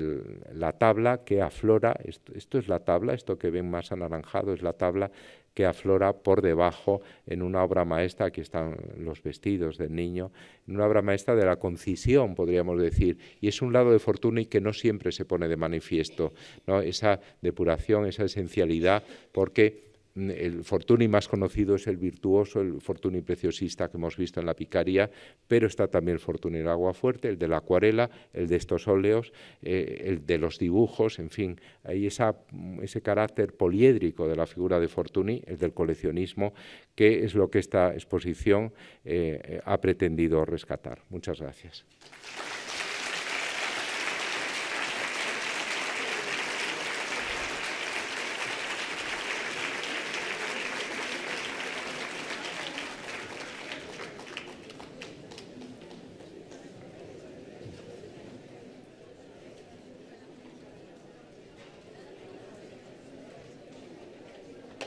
la tabla que aflora, esto, es la tabla, esto que ven más anaranjado es la tabla que aflora por debajo en una obra maestra, aquí están los vestidos del niño, en una obra maestra de la concisión, podríamos decir, y es un lado de Fortuny que no siempre se pone de manifiesto, ¿no? esa depuración, esa esencialidad, porque Mm, el Fortuny más conocido es el virtuoso, el Fortuny preciosista que hemos visto en la picaría, pero está también el Fortuny del agua fuerte, el de la acuarela, el de estos óleos, eh, el de los dibujos, en fin, hay mm, ese carácter poliédrico de la figura de Fortuny, el del coleccionismo, que es lo que esta exposición eh, eh, ha pretendido rescatar. Muchas gracias.